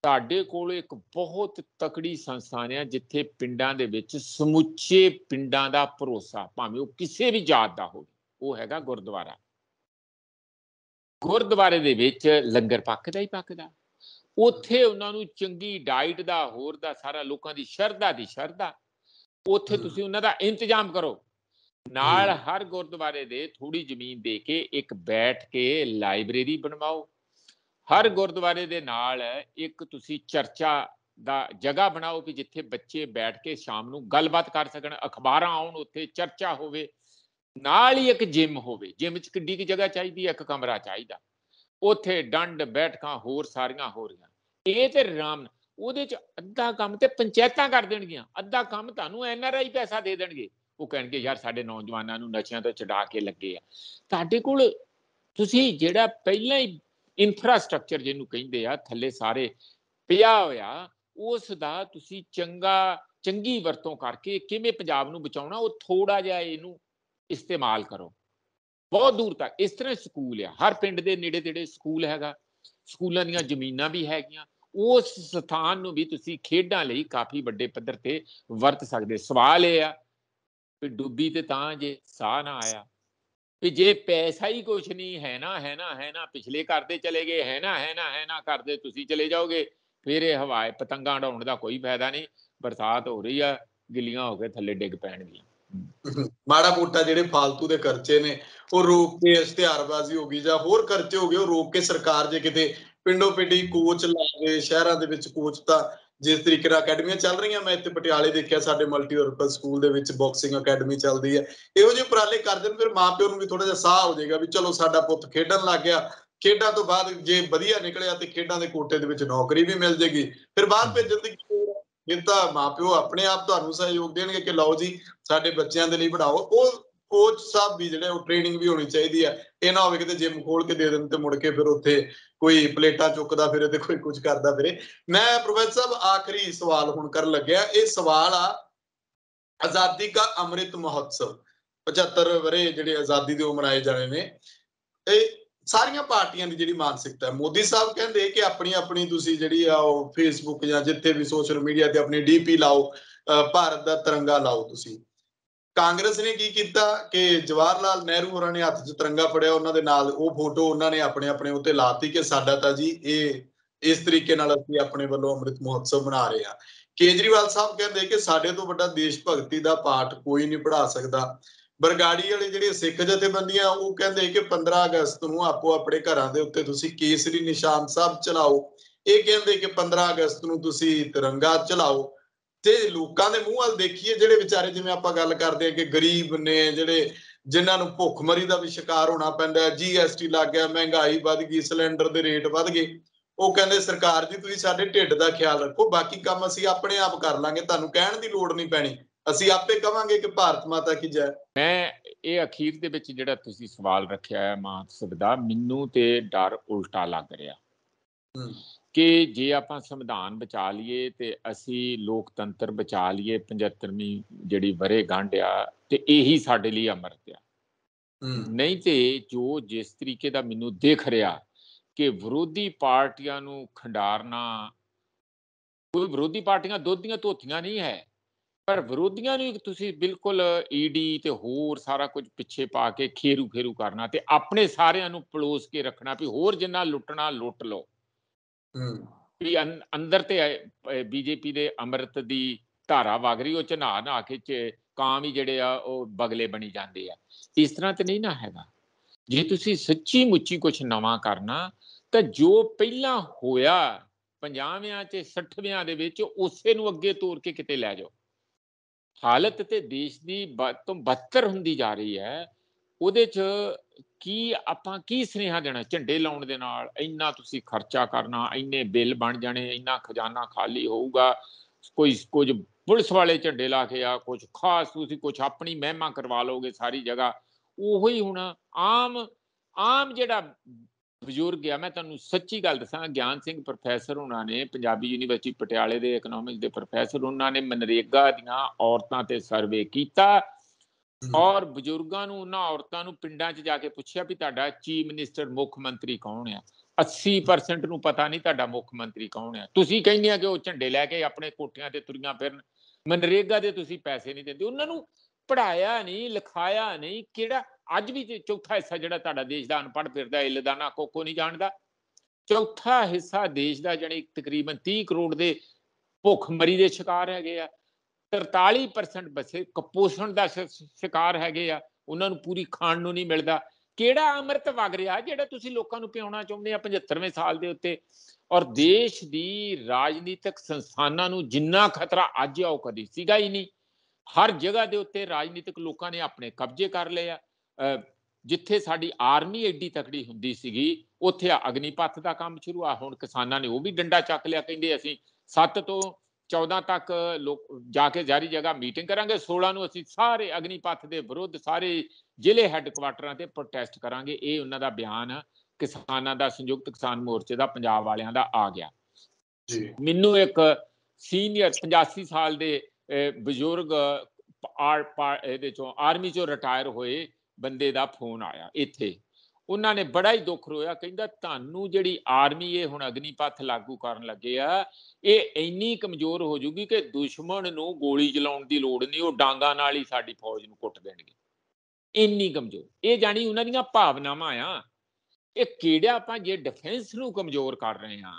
ਤੁਹਾਡੇ ਕੋਲ ਇੱਕ ਬਹੁਤ ਤਕੜੀ ਸੰਸਥਾਨ ਹੈ ਜਿੱਥੇ ਪਿੰਡਾਂ ਦੇ ਵਿੱਚ ਸਮੁੱਚੇ ਪਿੰਡਾਂ ਦਾ ਭਰੋਸਾ ਭਾਵੇਂ ਉਹ ਕਿਸੇ ਵੀ ਜਾਤ ਦਾ ਹੋਵੇ ਉਹ ਹੈਗਾ ਗੁਰਦੁਆਰਾ ਗੁਰਦੁਆਰੇ ਦੇ ਵਿੱਚ ਲੰਗਰ ਪੱਕਦਾ ਹੀ ਪੱਕਦਾ ਉੱਥੇ ਉਹਨਾਂ ਨੂੰ ਚੰਗੀ ਡਾਈਟ ਦਾ ਹੋਰ ਦਾ ਸਾਰਾ ਲੋਕਾਂ ਦੀ ਸ਼ਰਧਾ ਦੀ ਸ਼ਰਧਾ ਉੱਥੇ ਤੁਸੀਂ ਉਹਨਾਂ ਦਾ ਇੰਤਜ਼ਾਮ ਕਰੋ ਨਾਲ ਹਰ ਗੁਰਦੁਆਰੇ ਦੇ ਥੋੜੀ ਜ਼ਮੀਨ ਦੇ ਕੇ ਇੱਕ ਬੈਠ ਕੇ ਲਾਇਬ੍ਰੇਰੀ ਬਣਵਾਓ ਹਰ ਗੁਰਦੁਆਰੇ ਦੇ ਨਾਲ ਇੱਕ ਤੁਸੀਂ ਚਰਚਾ ਦਾ ਜਗ੍ਹਾ ਬਣਾਓ ਕਿ ਜਿੱਥੇ ਬੱਚੇ ਬੈਠ ਕੇ ਸ਼ਾਮ ਨੂੰ ਗੱਲਬਾਤ ਕਰ ਸਕਣ ਅਖਬਾਰਾਂ ਆਉਣ ਉੱਥੇ ਚਰਚਾ ਹੋਵੇ ਨਾਲ ਹੀ ਇੱਕ ਜਿਮ ਹੋਵੇ ਜਿਮ 'ਚ ਕਿੱਡੀ ਕੀ ਜਗ੍ਹਾ ਚਾਹੀਦੀ ਹੈ ਇੱਕ ਕਮਰਾ ਚਾਹੀਦਾ ਉੱਥੇ ਡੰਡ ਬੈਠਕਾਂ ਹੋਰ ਸਾਰੀਆਂ ਹੋ ਰਹੀਆਂ ਇਹ ਤੇ ਰਾਮ ਉਹਦੇ 'ਚ ਅੱਧਾ ਕੰਮ ਤੇ ਪੰਚਾਇਤਾਂ ਕਰ ਦੇਣਗੀਆਂ ਅੱਧਾ ਕੰਮ ਤੁਹਾਨੂੰ ਐਨਆਰਆਈ ਪੈਸਾ ਦੇ ਦੇਣਗੇ ਉਹ ਕਹਿਣਗੇ ਯਾਰ ਸਾਡੇ ਨੌਜਵਾਨਾਂ ਨੂੰ ਨਸ਼ਿਆਂ ਤੋਂ ਛਡਾ ਕੇ ਲੱਗੇ ਆ ਤੁਹਾਡੇ ਕੋਲ ਤੁਸੀਂ ਜਿਹੜਾ ਪਹਿਲਾਂ ਹੀ ਇਨਫਰਾਸਟ੍ਰਕਚਰ ਜਿਹਨੂੰ ਕਹਿੰਦੇ ਆ ਥੱਲੇ ਸਾਰੇ ਪਿਆ ਹੋਇਆ ਉਸ ਦਾ ਤੁਸੀਂ ਚੰਗਾ ਚੰਗੀ ਵਰਤੋਂ ਕਰਕੇ ਕਿਵੇਂ ਪੰਜਾਬ ਨੂੰ ਬਚਾਉਣਾ ਉਹ ਥੋੜਾ ਜਿਹਾ ਇਹਨੂੰ ਇਸਤੇਮਾਲ ਕਰੋ ਬਹੁਤ ਦੂਰ ਤੱਕ ਇਸ ਤਰ੍ਹਾਂ ਸਕੂਲ ਆ ਹਰ ਪਿੰਡ ਦੇ ਨੇੜੇ ਤੇੜੇ ਸਕੂਲ ਹੈਗਾ ਸਕੂਲਾਂ ਦੀਆਂ ਜ਼ਮੀਨਾਂ ਵੀ ਹੈਗੀਆਂ ਉਸ ਸਥਾਨ ਨੂੰ ਵੀ ਤੁਸੀਂ ਖੇਡਾਂ ਲਈ ਕਾਫੀ ਵੱਡੇ ਪੱਧਰ ਤੇ ਵਰਤ ਸਕਦੇ ਸਵਾਲ ਇਹ ਆ ਵੀ ਡੁੱਬੀ ਤੇ ਤਾਂ ਜੇ ਸਾਹ ਨਾ ਆਇਆ ਵੀ ਜੇ ਪੈਸਾ ਹੀ ਕੁਛ ਨਹੀਂ ਹੈ ਨਾ ਹੈ ਨਾ ਹੈ ਨਾ ਪਿਛਲੇ ਕਰਦੇ ਚਲੇ ਗਏ ਹੈ ਨਾ ਹੈ ਨਾ ਹੈ ਨਾ ਕਰਦੇ ਤੁਸੀਂ ਚਲੇ ਜਾਓਗੇ ਫਿਰ ਇਹ ਹਵਾਏ ਪਤੰਗਾਂ ਢਾਉਣ ਦਾ ਕੋਈ ਫਾਇਦਾ ਨਹੀਂ ਬਰਸਾਤ ਹੋ ਰਹੀ ਆ ਗਿੱਲੀਆਂ ਹੋ ਕੇ ਥੱਲੇ ਡਿੱਗ ਪੈਣਗੀਆਂ ਮਾੜਾ ਮੋਟਾ ਜਿਹੜੇ ਫालतू ਦੇ ਖਰਚੇ ਨੇ ਉਹ ਰੋਕ ਕੇ ਇਸ਼ਤਿਹਾਰਬਾਜ਼ੀ ਹੋ ਗਈ ਜਾਂ ਹੋਰ ਖਰਚੇ ਹੋ ਗਏ ਉਹ ਰੋਕ ਕੇ ਸਰਕਾਰ ਜੇ ਕਿਤੇ ਪਿੰਡੋਂ ਪਿੰਡੀ ਕੋਚ ਲਾਵੇ ਸ਼ਹਿਰਾਂ ਦੇ ਵਿੱਚ ਕੋਚ ਤਾਂ ਜਿਸ ਤਰੀਕੇ ਨਾਲ ਅਕੈਡਮੀਆਂ ਚੱਲ ਰਹੀਆਂ ਮੈਂ ਇੱਥੇ ਪਟਿਆਲੇ ਦੇਖਿਆ ਸਾਡੇ ਮਲਟੀਪਰਪਸ ਸਕੂਲ ਦੇ ਵਿੱਚ ਬਾਕਸਿੰਗ ਅਕੈਡਮੀ ਚੱਲਦੀ ਹੈ ਇਹੋ ਜਿਹੇ ਉਪਰਾਲੇ ਕਰ ਦੇਣ ਫਿਰ ਮਾਪਿਆਂ ਨੂੰ ਵੀ ਥੋੜਾ ਜਿਹਾ ਸਾਹ ਹੋ ਜਾਏਗਾ ਵੀ ਚਲੋ ਸਾਡਾ ਪੁੱਤ ਖੇਡਣ ਲੱਗ ਗਿਆ ਖੇਡਾਂ ਤੋਂ ਬਾਅਦ ਜੇ ਵਧੀਆ ਨਿਕਲਿਆ ਤੇ ਖੇਡਾਂ ਦੇ ਕੋਟੇ ਦੇ ਵਿੱਚ ਨੌਕਰੀ ਵੀ ਮਿਲ ਜੇਗੀ ਫਿਰ ਬਾਅਦ ਵਿੱਚ ਜ਼ਿੰਦਗੀ ਜਿੰਤਾ ਤਾਂ ਮਾਪਿਓ ਆਪਣੇ ਆਪ ਤੁਹਾਨੂੰ ਸਹਿਯੋਗ ਦੇਣਗੇ ਕਿ ਲਓ ਜੀ ਸਾਡੇ ਬੱਚਿਆਂ ਦੇ ਲਈ ਪੜਾਓ ਉਹ ਕੋਚ ਸਾਹਿਬ ਵੀ ਜਿਹੜੇ ਉਹ ਟ੍ਰੇਨਿੰਗ ਵੀ ਹੋਣੀ ਚਾਹੀਦੀ ਆ ਇਹ ਨਾ ਹੋਵੇ ਕਿਤੇ ਜਿਮ ਖੋਲ ਕੇ ਦੇ ਦੇਣ ਤੇ ਮੁੜ ਕੇ ਫਿਰ ਉੱਥੇ ਕੋਈ ਪਲੇਟਾਂ ਚੁੱਕਦਾ ਫਿਰੇ ਤੇ ਕੋਈ ਕੁਝ ਕਰਦਾ ਫਿਰੇ ਮੈਂ ਪ੍ਰੋਫੈਸਰ ਸਾਹਿਬ ਆਖਰੀ ਸਵਾਲ ਹੁਣ ਕਰਨ ਲੱਗਿਆ ਇਹ ਸਵਾਲ ਆ ਆਜ਼ਾਦੀ ਦਾ ਅੰਮ੍ਰਿਤ ਮਹੋਤਸਵ 75 ਵਰੇ ਜਿਹੜੇ ਆਜ਼ਾਦੀ ਦੇ ਮਨਾਏ ਜਾਣੇ ਨੇ ਇਹ ਸਾਰੀਆਂ ਪਾਰਟੀਆਂ ਦੀ ਜਿਹੜੀ ਮਾਨਸਿਕਤਾ ਹੈ ਮੋਦੀ ਸਾਹਿਬ ਕਹਿੰਦੇ ਕਿ ਆਪਣੀ ਆਪਣੀ ਤੁਸੀਂ ਜਿਹੜੀ ਆ ਉਹ ਫੇਸਬੁੱਕ ਜਾਂ ਜਿੱਥੇ ਵੀ ਸੋਸ਼ਲ ਮੀਡੀਆ ਤੇ ਆਪਣੀ ਡੀਪੀ ਲਾਓ ਭਾਰਤ ਦਾ ਤਿਰੰਗਾ ਲਾਓ ਤੁਸੀਂ ਕਾਂਗਰਸ ਨੇ ਕੀ ਕੀਤਾ ਕਿ ਜਵਾਹਰ ਲਾਲ ਨਹਿਰੂ ਹੋਰਾਂ ਨੇ ਹੱਥ 'ਚ ਤਿਰੰਗਾ ਫੜਿਆ ਉਹਨਾਂ ਦੇ ਨਾਲ ਉਹ ਫੋਟੋ ਉਹਨਾਂ ਨੇ ਆਪਣੇ ਆਪਣੇ ਉੱਤੇ ਲਾਤੀ ਕਿ ਸਾਡਾ ਤਾਂ ਜੀ ਇਹ ਇਸ ਤਰੀਕੇ ਨਾਲ ਅਸੀਂ ਆਪਣੇ ਵੱਲੋਂ ਅੰਮ੍ਰਿਤ ਮਹੋਤਸਵ ਮਨਾ ਰਹੇ ਆ ਕੇਜਰੀਵਾਲ ਸਾਹਿਬ ਕਹਿੰਦੇ ਕਿ ਸਾਡੇ ਤੋਂ ਵੱਡਾ ਦੇਸ਼ ਭਗਤੀ ਦਾ ਪਾਠ ਕੋਈ ਨਹੀਂ ਪੜਾ ਸਕਦਾ ਬਰਗਾੜੀ ਵਾਲੇ ਜਿਹੜੇ ਸਿੱਖ ਜਥੇਬੰਦੀਆਂ ਉਹ ਕਹਿੰਦੇ ਕਿ 15 ਅਗਸਤ ਨੂੰ ਆਪੋ ਆਪਣੇ ਘਰਾਂ ਦੇ ਉੱਤੇ ਤੁਸੀਂ ਕੇਸਰੀ ਨਿਸ਼ਾਨ ਸਾਹਿਬ ਚਲਾਓ ਇਹ ਕਹਿੰਦੇ ਕਿ 15 ਅਗਸਤ ਨੂੰ ਤੁਸੀਂ ਤਿਰੰਗਾ ਚਲਾਓ ਤੇ ਲੋਕਾਂ ਦੇ ਮੂੰਹ ਵੱਲ ਦੇਖੀਏ ਜਿਹੜੇ ਵਿਚਾਰੇ ਜਿਵੇਂ ਆਪਾਂ ਗੱਲ ਕਰਦੇ ਆ ਕਿ ਗਰੀਬ ਨੇ ਜਿਹੜੇ ਜਿਨ੍ਹਾਂ ਨੂੰ ਭੁੱਖਮਰੀ ਦਾ ਵੀ ਸ਼ਿਕਾਰ ਹੋਣਾ ਪੈਂਦਾ ਹੈ ਜੀਐਸਟੀ ਲੱਗ ਗਿਆ ਮਹਿੰਗਾਈ ਵੱਧ ਗਈ ਸਿਲੰਡਰ ਦੇ ਰੇਟ ਵੱਧ ਗਏ ਉਹ ਕਹਿੰਦੇ ਸਰਕਾਰ ਜੀ ਤੁਸੀਂ ਸਾਡੇ ਢਿੱਡ ਦਾ ਖਿਆਲ ਰੱਖੋ ਬਾਕੀ ਕੰਮ ਅਸੀਂ ਆਪਣੇ ਆਪ ਕਰ ਲਾਂਗੇ ਤੁਹਾਨੂੰ ਕਹਿਣ ਦੀ ਲੋੜ ਨਹੀਂ ਪੈਣੀ ਅਸੀਂ ਆਪੇ ਕਵਾਂਗੇ ਕਿ ਭਾਰਤ ਮਾਤਾ ਕੀ ਜੈ ਮੈਂ ਇਹ ਅਖੀਰ ਦੇ ਵਿੱਚ ਜਿਹੜਾ ਤੁਸੀਂ ਸਵਾਲ ਰੱਖਿਆ ਹੈ ਮਾਨਸਬ ਦਾ ਮੈਨੂੰ ਤੇ ਡਰ ਉਲਟਾ ਲੱਗ ਰਿਹਾ ਕਿ ਜੇ ਆਪਾਂ ਸੰਵਿਧਾਨ ਬਚਾ ਲਈਏ ਤੇ ਅਸੀਂ ਲੋਕਤੰਤਰ ਬਚਾ ਲਈਏ 75ਵੀਂ ਜਿਹੜੀ ਬਰੇ ਗਾਂਢਿਆ ਤੇ ਇਹੀ ਸਾਡੇ ਲਈ ਅਮਰਤ ਆ ਨਹੀਂ ਤੇ ਜੋ ਜਿਸ ਤਰੀਕੇ ਦਾ ਮੈਨੂੰ ਦੇਖ ਰਿਹਾ ਕਿ ਵਿਰੋਧੀ ਪਾਰਟੀਆਂ ਨੂੰ ਖੰਡਾਰਨਾ ਕੋਈ ਵਿਰੋਧੀ ਪਾਰਟੀਆਂ ਦੋਧੀਆਂ ਧੋਤੀਆਂ ਨਹੀਂ ਹੈ ਪਰ ਵਿਰੋਧੀਆਂ ਨੂੰ ਤੁਸੀਂ ਬਿਲਕੁਲ ਈਡੀ e ਤੇ ਹੋਰ ਸਾਰਾ ਕੁਝ ਪਿੱਛੇ ਪਾ ਕੇ ਖੇਰੂ ਖੇਰੂ ਕਰਨਾ ਤੇ ਆਪਣੇ ਸਾਰਿਆਂ ਨੂੰ ਪਲੋਸ ਕੇ ਰੱਖਣਾ ਵੀ ਹੋਰ ਜਿੰਨਾ ਲੁੱਟਣਾ ਲੁੱਟ ਲਓ ਵੀ ਅੰਦਰ ਤੇ ਬੀਜੇਪੀ ਦੇ ਅੰਮ੍ਰਿਤ ਦੀ ਧਾਰਾ ਵਗ ਰਹੀ ਉਹ ਚ ਨਾ ਨਾ ਕੇ ਚ ਕਾਮ ਹੀ ਜਿਹੜੇ ਆ ਉਹ ਬਗਲੇ ਬਣੀ ਜਾਂਦੇ ਆ ਇਸ ਤਰ੍ਹਾਂ ਤੇ ਨਹੀਂ ਨਾ ਹੈਗਾ ਜੇ ਤੁਸੀਂ ਸੱਚੀ ਮੁੱਚੀ ਕੁਝ ਨਵਾਂ ਕਰਨਾ ਤਾਂ ਜੋ ਪਹਿਲਾਂ ਹੋਇਆ 50ਵਿਆਂ ਚ 60ਵਿਆਂ ਦੇ ਵਿੱਚ ਉਸੇ ਨੂੰ ਅੱਗੇ ਤੋਰ ਕੇ ਕਿਤੇ ਲੈ ਜਾਓ ਹਾਲਤ ਤੇ ਦੇਸ਼ ਦੀ ਤੋਂ ਬੱਤਰ ਹੁੰਦੀ ਜਾ ਰਹੀ ਹੈ ਉਹਦੇ 'ਚ ਕੀ ਆਪਾਂ ਕੀ ਸਨੇਹਾ ਦੇਣਾ ਝੰਡੇ ਲਾਉਣ ਦੇ ਨਾਲ ਇੰਨਾ ਤੁਸੀਂ ਖਰਚਾ ਕਰਨਾ ਇੰਨੇ ਬਿੱਲ ਬਣ ਜਾਣੇ ਇੰਨਾ ਖਜ਼ਾਨਾ ਖਾਲੀ ਹੋਊਗਾ ਕੋਈ ਕੁਝ ਪੁਲਿਸ ਵਾਲੇ ਝੰਡੇ ਲਾ ਕੇ ਆ ਕੁਝ ਖਾਸ ਤੁਸੀਂ ਕੁਝ ਆਪਣੀ ਮਹਿਮਾ ਕਰਵਾ ਲਓਗੇ ਸਾਰੀ ਜਗ੍ਹਾ ਉਹੋ ਹੀ ਹੁਣ ਆਮ ਆਮ ਜਿਹੜਾ ਬਜ਼ੁਰਗ ਆ ਮੈਂ ਤੁਹਾਨੂੰ ਸੱਚੀ ਗੱਲ ਦੱਸਾਂ ਗਿਆਨ ਸਿੰਘ ਪ੍ਰੋਫੈਸਰ ਉਹਨਾਂ ਨੇ ਪੰਜਾਬੀ ਯੂਨੀਵਰਸਿਟੀ ਪਟਿਆਲੇ ਦੇ ਇਕਨੋਮਿਕਸ ਦੇ ਪ੍ਰੋਫੈਸਰ ਉਹਨਾਂ ਨੇ ਮਨਰੇਗਾ ਦੀਆਂ ਔਰਤਾਂ ਤੇ ਸਰਵੇ ਕੀਤਾ ਔਰ ਬਜ਼ੁਰਗਾਂ ਨੂੰ ਉਹਨਾਂ ਔਰਤਾਂ ਨੂੰ ਪਿੰਡਾਂ 'ਚ ਜਾ ਕੇ ਪੁੱਛਿਆ ਵੀ ਤੁਹਾਡਾ ਚੀਫ ਮਿਨਿਸਟਰ ਮੁੱਖ ਮੰਤਰੀ ਕੌਣ ਆ 80% ਨੂੰ ਪਤਾ ਨਹੀਂ ਤੁਹਾਡਾ ਮੁੱਖ ਮੰਤਰੀ ਕੌਣ ਆ ਤੁਸੀਂ ਕਹਿੰਦੇ ਆ ਕਿ ਉਹ ਝੰਡੇ ਲੈ ਕੇ ਆਪਣੇ ਕੋਠਿਆਂ ਤੇ ਤੁਰੀਆਂ ਫਿਰਨ ਮਨਰੇਗਾ ਦੇ ਤੁਸੀਂ ਪੈਸੇ ਨਹੀਂ ਦਿੰਦੇ ਉਹਨਾਂ ਨੂੰ ਪੜਾਇਆ ਨਹੀਂ ਲਿਖਾਇਆ ਨਹੀਂ ਕਿਹੜਾ ਅੱਜ ਵੀ ਚੌਥਾ ਹਿੱਸਾ ਜਿਹੜਾ ਤੁਹਾਡਾ ਦੇਸ਼ ਦਾ ਅਨਪੜ੍ਹ ਫਿਰਦਾ ਇਲਦਾਨਾ ਕੋਕੋ ਨਹੀਂ ਜਾਣਦਾ ਚੌਥਾ ਹਿੱਸਾ ਦੇਸ਼ ਦਾ ਜਿਹੜੇ ਤਕਰੀਬਨ 30 ਕਰੋੜ ਦੇ ਭੁੱਖਮਰੀ ਦੇ ਸ਼ਿਕਾਰ ਹੈਗੇ ਆ 43% ਬੱਚੇ ਕਪੋਸ਼ਣ ਦਾ ਸ਼ਿਕਾਰ ਹੈਗੇ ਆ ਉਹਨਾਂ ਨੂੰ ਪੂਰੀ ਖਾਣ ਨੂੰ ਨਹੀਂ ਮਿਲਦਾ ਕਿਹੜਾ ਅੰਮ੍ਰਿਤ ਵਗ ਰਿਹਾ ਜਿਹੜਾ ਤੁਸੀਂ ਲੋਕਾਂ ਨੂੰ ਪਿਉਣਾ ਚਾਹੁੰਦੇ ਆ 75ਵੇਂ ਸਾਲ ਦੇ ਉੱਤੇ ਔਰ ਦੇਸ਼ ਦੀ ਰਾਜਨੀਤਿਕ ਸੰਸਥਾਨਾਂ ਨੂੰ ਜਿੰਨਾ ਖਤਰਾ ਅੱਜ ਆ ਉਹ ਕਦੀ ਸੀਗਾ ਹੀ ਨਹੀਂ ਹਰ ਜਗ੍ਹਾ ਦੇ ਉੱਤੇ ਰਾਜਨੀਤਿਕ ਲੋਕਾਂ ਨੇ ਆਪਣੇ ਕਬਜ਼ੇ ਕਰ ਲਏ ਆ ਜਿੱਥੇ ਸਾਡੀ ਆਰਮੀ ਐਡੀ ਤਕੜੀ ਹੁੰਦੀ ਸੀਗੀ ਉੱਥੇ ਅਗਨੀਪੱਥ ਦਾ ਕੰਮ ਸ਼ੁਰੂ ਆ ਹੁਣ ਕਿਸਾਨਾਂ ਨੇ ਉਹ ਵੀ ਡੰਡਾ ਚੱਕ ਲਿਆ ਕਹਿੰਦੇ ਅਸੀਂ 7 ਤੋਂ 14 ਤੱਕ ਲੋਕ ਜਾ ਕੇ ਜਾਰੀ ਜਗ੍ਹਾ ਮੀਟਿੰਗ ਕਰਾਂਗੇ 16 ਨੂੰ ਅਸੀਂ ਸਾਰੇ ਅਗਨੀਪਥ ਦੇ ਵਿਰੁੱਧ ਸਾਰੇ ਜ਼ਿਲ੍ਹੇ ਹੈੱਡਕੁਆਟਰਾਂ ਤੇ ਪ੍ਰੋਟੈਸਟ ਕਰਾਂਗੇ ਇਹ ਉਹਨਾਂ ਦਾ ਬਿਆਨ ਕਿਸਾਨਾਂ ਦਾ ਸੰਯੁਕਤ ਕਿਸਾਨ ਮੋਰਚੇ ਦਾ ਪੰਜਾਬ ਵਾਲਿਆਂ ਦਾ ਆ ਗਿਆ ਜੀ ਮੈਨੂੰ ਇੱਕ ਸੀਨੀਅਰ 85 ਸਾਲ ਦੇ ਬਜ਼ੁਰਗ ਆਰ ਇਹਦੇ ਚੋਂ ਆਰਮੀ ਚੋਂ ਰਿਟਾਇਰ ਹੋਏ ਬੰਦੇ ਦਾ ਫੋਨ ਆਇਆ ਇੱਥੇ ਉਹਨਾਂ ਨੇ ਬੜਾ ਹੀ ਦੁੱਖ ਰੋਇਆ ਕਹਿੰਦਾ ਤੁਹਾਨੂੰ ਜਿਹੜੀ ਆਰਮੀ ਇਹ ਹੁਣ ਅਗਨੀਪੱਥ ਲਾਗੂ ਕਰਨ ਲੱਗੇ ਆ ਇਹ ਇੰਨੀ ਕਮਜ਼ੋਰ ਹੋ ਜੂਗੀ ਕਿ ਦੁਸ਼ਮਣ ਨੂੰ ਗੋਲੀ ਚਲਾਉਣ ਦੀ ਲੋੜ ਨਹੀਂ ਉਹ ਡਾਂਗਾ ਨਾਲ ਹੀ ਸਾਡੀ ਫੌਜ ਨੂੰ ਕੁੱਟ ਦੇਣਗੇ ਇੰਨੀ ਕਮਜ਼ੋਰ ਇਹ ਜਾਣੀ ਉਹਨਾਂ ਦੀਆਂ ਭਾਵਨਾਵਾਂ ਆ ਇਹ ਕਿਹੜਾ ਆਪਾਂ ਜੇ ਡਿਫੈਂਸ ਨੂੰ ਕਮਜ਼ੋਰ ਕਰ ਰਹੇ ਆ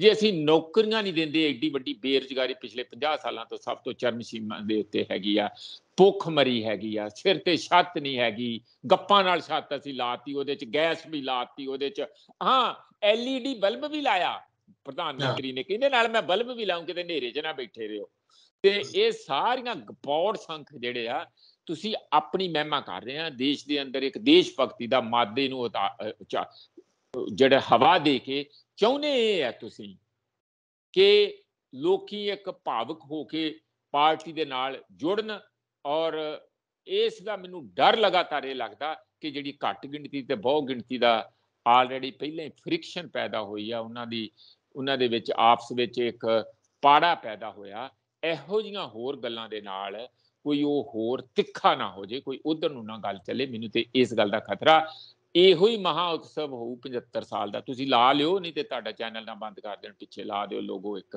ਜੇ ਅਸੀਂ ਨੌਕਰੀਆਂ ਨਹੀਂ ਦਿੰਦੇ ਐਡੀ ਵੱਡੀ ਬੇਰੁਜ਼ਗਾਰੀ ਪਿਛਲੇ 50 ਸਾਲਾਂ ਤੋਂ ਸਭ ਤੋਂ ਚਰਮ ਸੀਮਾ ਦੇ ਉੱਤੇ ਹੈਗੀ ਆ ਭੁੱਖ ਮਰੀ ਹੈਗੀ ਆ ਸਿਰ ਤੇ ਛੱਤ ਨਹੀਂ ਹੈਗੀ ਗੱਪਾਂ ਨਾਲ ਛੱਤ ਅਸੀਂ ਲਾਤੀ ਉਹਦੇ ਚ ਗੈਸ ਵੀ ਲਾਤੀ ਉਹਦੇ ਚ ਹਾਂ ਐਲਈਡੀ ਬਲਬ ਵੀ ਲਾਇਆ ਪ੍ਰਧਾਨ ਮੰਤਰੀ ਨੇ ਕਹਿੰਦੇ ਨਾਲ ਮੈਂ ਬਲਬ ਵੀ ਲਾਉਂ ਕਿਤੇ ਹਨੇਰੇ 'ਚ ਨਾ ਬੈਠੇ ਰਹੋ ਤੇ ਇਹ ਸਾਰੀਆਂ ਗਪੌੜ ਸੰਖ ਜਿਹੜੇ ਆ ਤੁਸੀਂ ਆਪਣੀ ਮਹਿਮਾ ਕਰ ਰਹੇ ਆ ਦੇਸ਼ ਦੇ ਅੰਦਰ ਇੱਕ ਦੇਸ਼ ਭਗਤੀ ਦਾ ਮਾਦੇ ਨੂੰ ਜਿਹੜਾ ਹਵਾ ਦੇ ਕੇ ਚਾਹੁੰਦੇ ਆ ਤੁਸੀਂ ਕਿ ਲੋਕੀ ਇੱਕ ਭਾਵਕ ਹੋ ਕੇ ਪਾਰਟੀ ਦੇ ਨਾਲ ਜੁੜਨ ਔਰ ਇਸ ਦਾ ਮੈਨੂੰ ਡਰ ਲਗਾਤਾਰ ਇਹ ਲੱਗਦਾ ਕਿ ਜਿਹੜੀ ਘੱਟ ਗਿਣਤੀ ਤੇ ਬਹੁ ਗਿਣਤੀ ਦਾ ਆਲਰੇਡੀ ਪਹਿਲੇ ਫ੍ਰਿਕਸ਼ਨ ਪੈਦਾ ਹੋਈ ਆ ਉਹਨਾਂ ਦੀ ਉਹਨਾਂ ਦੇ ਵਿੱਚ ਆਪਸ ਵਿੱਚ ਇੱਕ ਪਾੜਾ ਪੈਦਾ ਹੋਇਆ ਇਹੋ ਜੀਆਂ ਹੋਰ ਗੱਲਾਂ ਦੇ ਨਾਲ ਕੋਈ ਉਹ ਹੋਰ ਤਿੱਖਾ ਨਾ ਹੋ ਜੇ ਕੋਈ ਉਧਰ ਨੂੰ ਨਾ ਗੱਲ ਚੱਲੇ ਮੈਨੂੰ ਤੇ ਇਸ ਗੱਲ ਦਾ ਖਤਰਾ ਇਹੋ ਹੀ ਮਹਾ ਉਤਸਵ ਹੋਊ 75 ਸਾਲ ਦਾ ਤੁਸੀਂ ਲਾ ਲਿਓ ਨਹੀਂ ਤੇ ਤੁਹਾਡਾ ਚੈਨਲ ਨਾ ਬੰਦ ਕਰ ਦੇਣ ਪਿੱਛੇ ਲਾ ਦਿਓ ਲੋਗੋ ਇੱਕ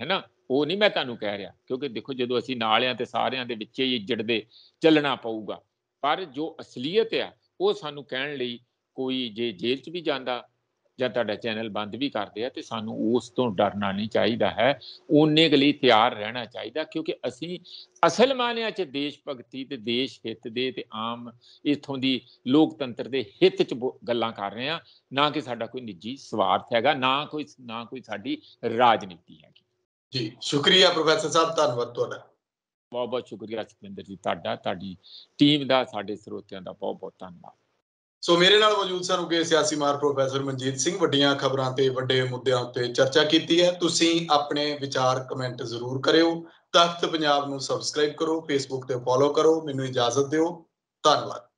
ਹੈਨਾ ਉਹ ਨਹੀਂ ਮੈਂ ਤੁਹਾਨੂੰ ਕਹਿ ਰਿਹਾ ਕਿਉਂਕਿ ਦੇਖੋ ਜਦੋਂ ਅਸੀਂ ਨਾਲਿਆਂ ਤੇ ਸਾਰਿਆਂ ਦੇ ਵਿੱਚ ਹੀ ਜੜਦੇ ਚੱਲਣਾ ਪਊਗਾ ਪਰ ਜੋ ਅਸਲੀਅਤ ਆ ਉਹ ਸਾਨੂੰ ਕਹਿਣ ਲਈ ਕੋਈ ਜੇ ਜੇਲ੍ਹ 'ਚ ਵੀ ਜਾਂਦਾ ਜਾਂ ਤੁਹਾਡਾ ਚੈਨਲ ਬੰਦ ਵੀ ਕਰਦੇ ਆ ਤੇ ਸਾਨੂੰ ਉਸ ਤੋਂ ਡਰਨਾ ਨਹੀਂ ਚਾਹੀਦਾ ਹੈ ਉਹਨੇ ਲਈ ਤਿਆਰ ਰਹਿਣਾ ਚਾਹੀਦਾ ਕਿਉਂਕਿ ਅਸੀਂ ਅਸਲ ਮਾਨਿਆਂ 'ਚ ਦੇਸ਼ ਭਗਤੀ ਤੇ ਦੇਸ਼ ਹਿੱਤ ਦੇ ਤੇ ਆਮ ਇਥੋਂ ਦੀ ਲੋਕਤੰਤਰ ਦੇ ਹਿੱਤ 'ਚ ਗੱਲਾਂ ਕਰ ਰਹੇ ਆ ਨਾ ਕਿ ਸਾਡਾ ਕੋਈ ਨਿੱਜੀ ਸਵਾਰਥ ਹੈਗਾ ਨਾ ਕੋਈ ਨਾ ਕੋਈ ਸਾਡੀ ਰਾਜਨੀਤੀ ਹੈਗੀ ਜੀ ਸ਼ੁਕਰੀਆ ਪ੍ਰੋਫੈਸਰ ਸਾਹਿਬ ਧੰਨਵਾਦ ਤੁਹਾਡਾ ਬਹੁਤ ਬਹੁਤ ਸ਼ੁਕਰੀਆ ਸੁਖਿੰਦਰ ਜੀ ਤੁਹਾਡਾ ਤੁਹਾਡੀ ਟੀਮ ਦਾ ਸਾਡੇ ਸਰੋਤਿਆਂ ਦਾ ਬਹੁਤ ਬਹੁਤ ਧੰਨਵਾਦ ਸੋ ਮੇਰੇ ਨਾਲ ਮੌਜੂਦ ਸਨ ਉਗੇ ਸਿਆਸੀ ਮਾਰ ਪ੍ਰੋਫੈਸਰ ਮਨਜੀਤ ਸਿੰਘ ਵੱਡੀਆਂ ਖਬਰਾਂ ਤੇ ਵੱਡੇ ਮੁੱਦਿਆਂ ਉੱਤੇ ਚਰਚਾ ਕੀਤੀ ਹੈ ਤੁਸੀਂ ਆਪਣੇ ਵਿਚਾਰ ਕਮੈਂਟ ਜ਼ਰੂਰ ਕਰਿਓ ਤਖਤ ਪੰਜਾਬ ਨੂੰ ਸਬਸਕ੍ਰਾਈਬ ਕਰੋ ਫੇਸਬੁੱਕ ਤੇ ਫੋਲੋ ਕਰੋ ਮੈਨੂੰ ਇਜਾਜ਼ਤ ਦਿਓ ਧੰਨਵਾਦ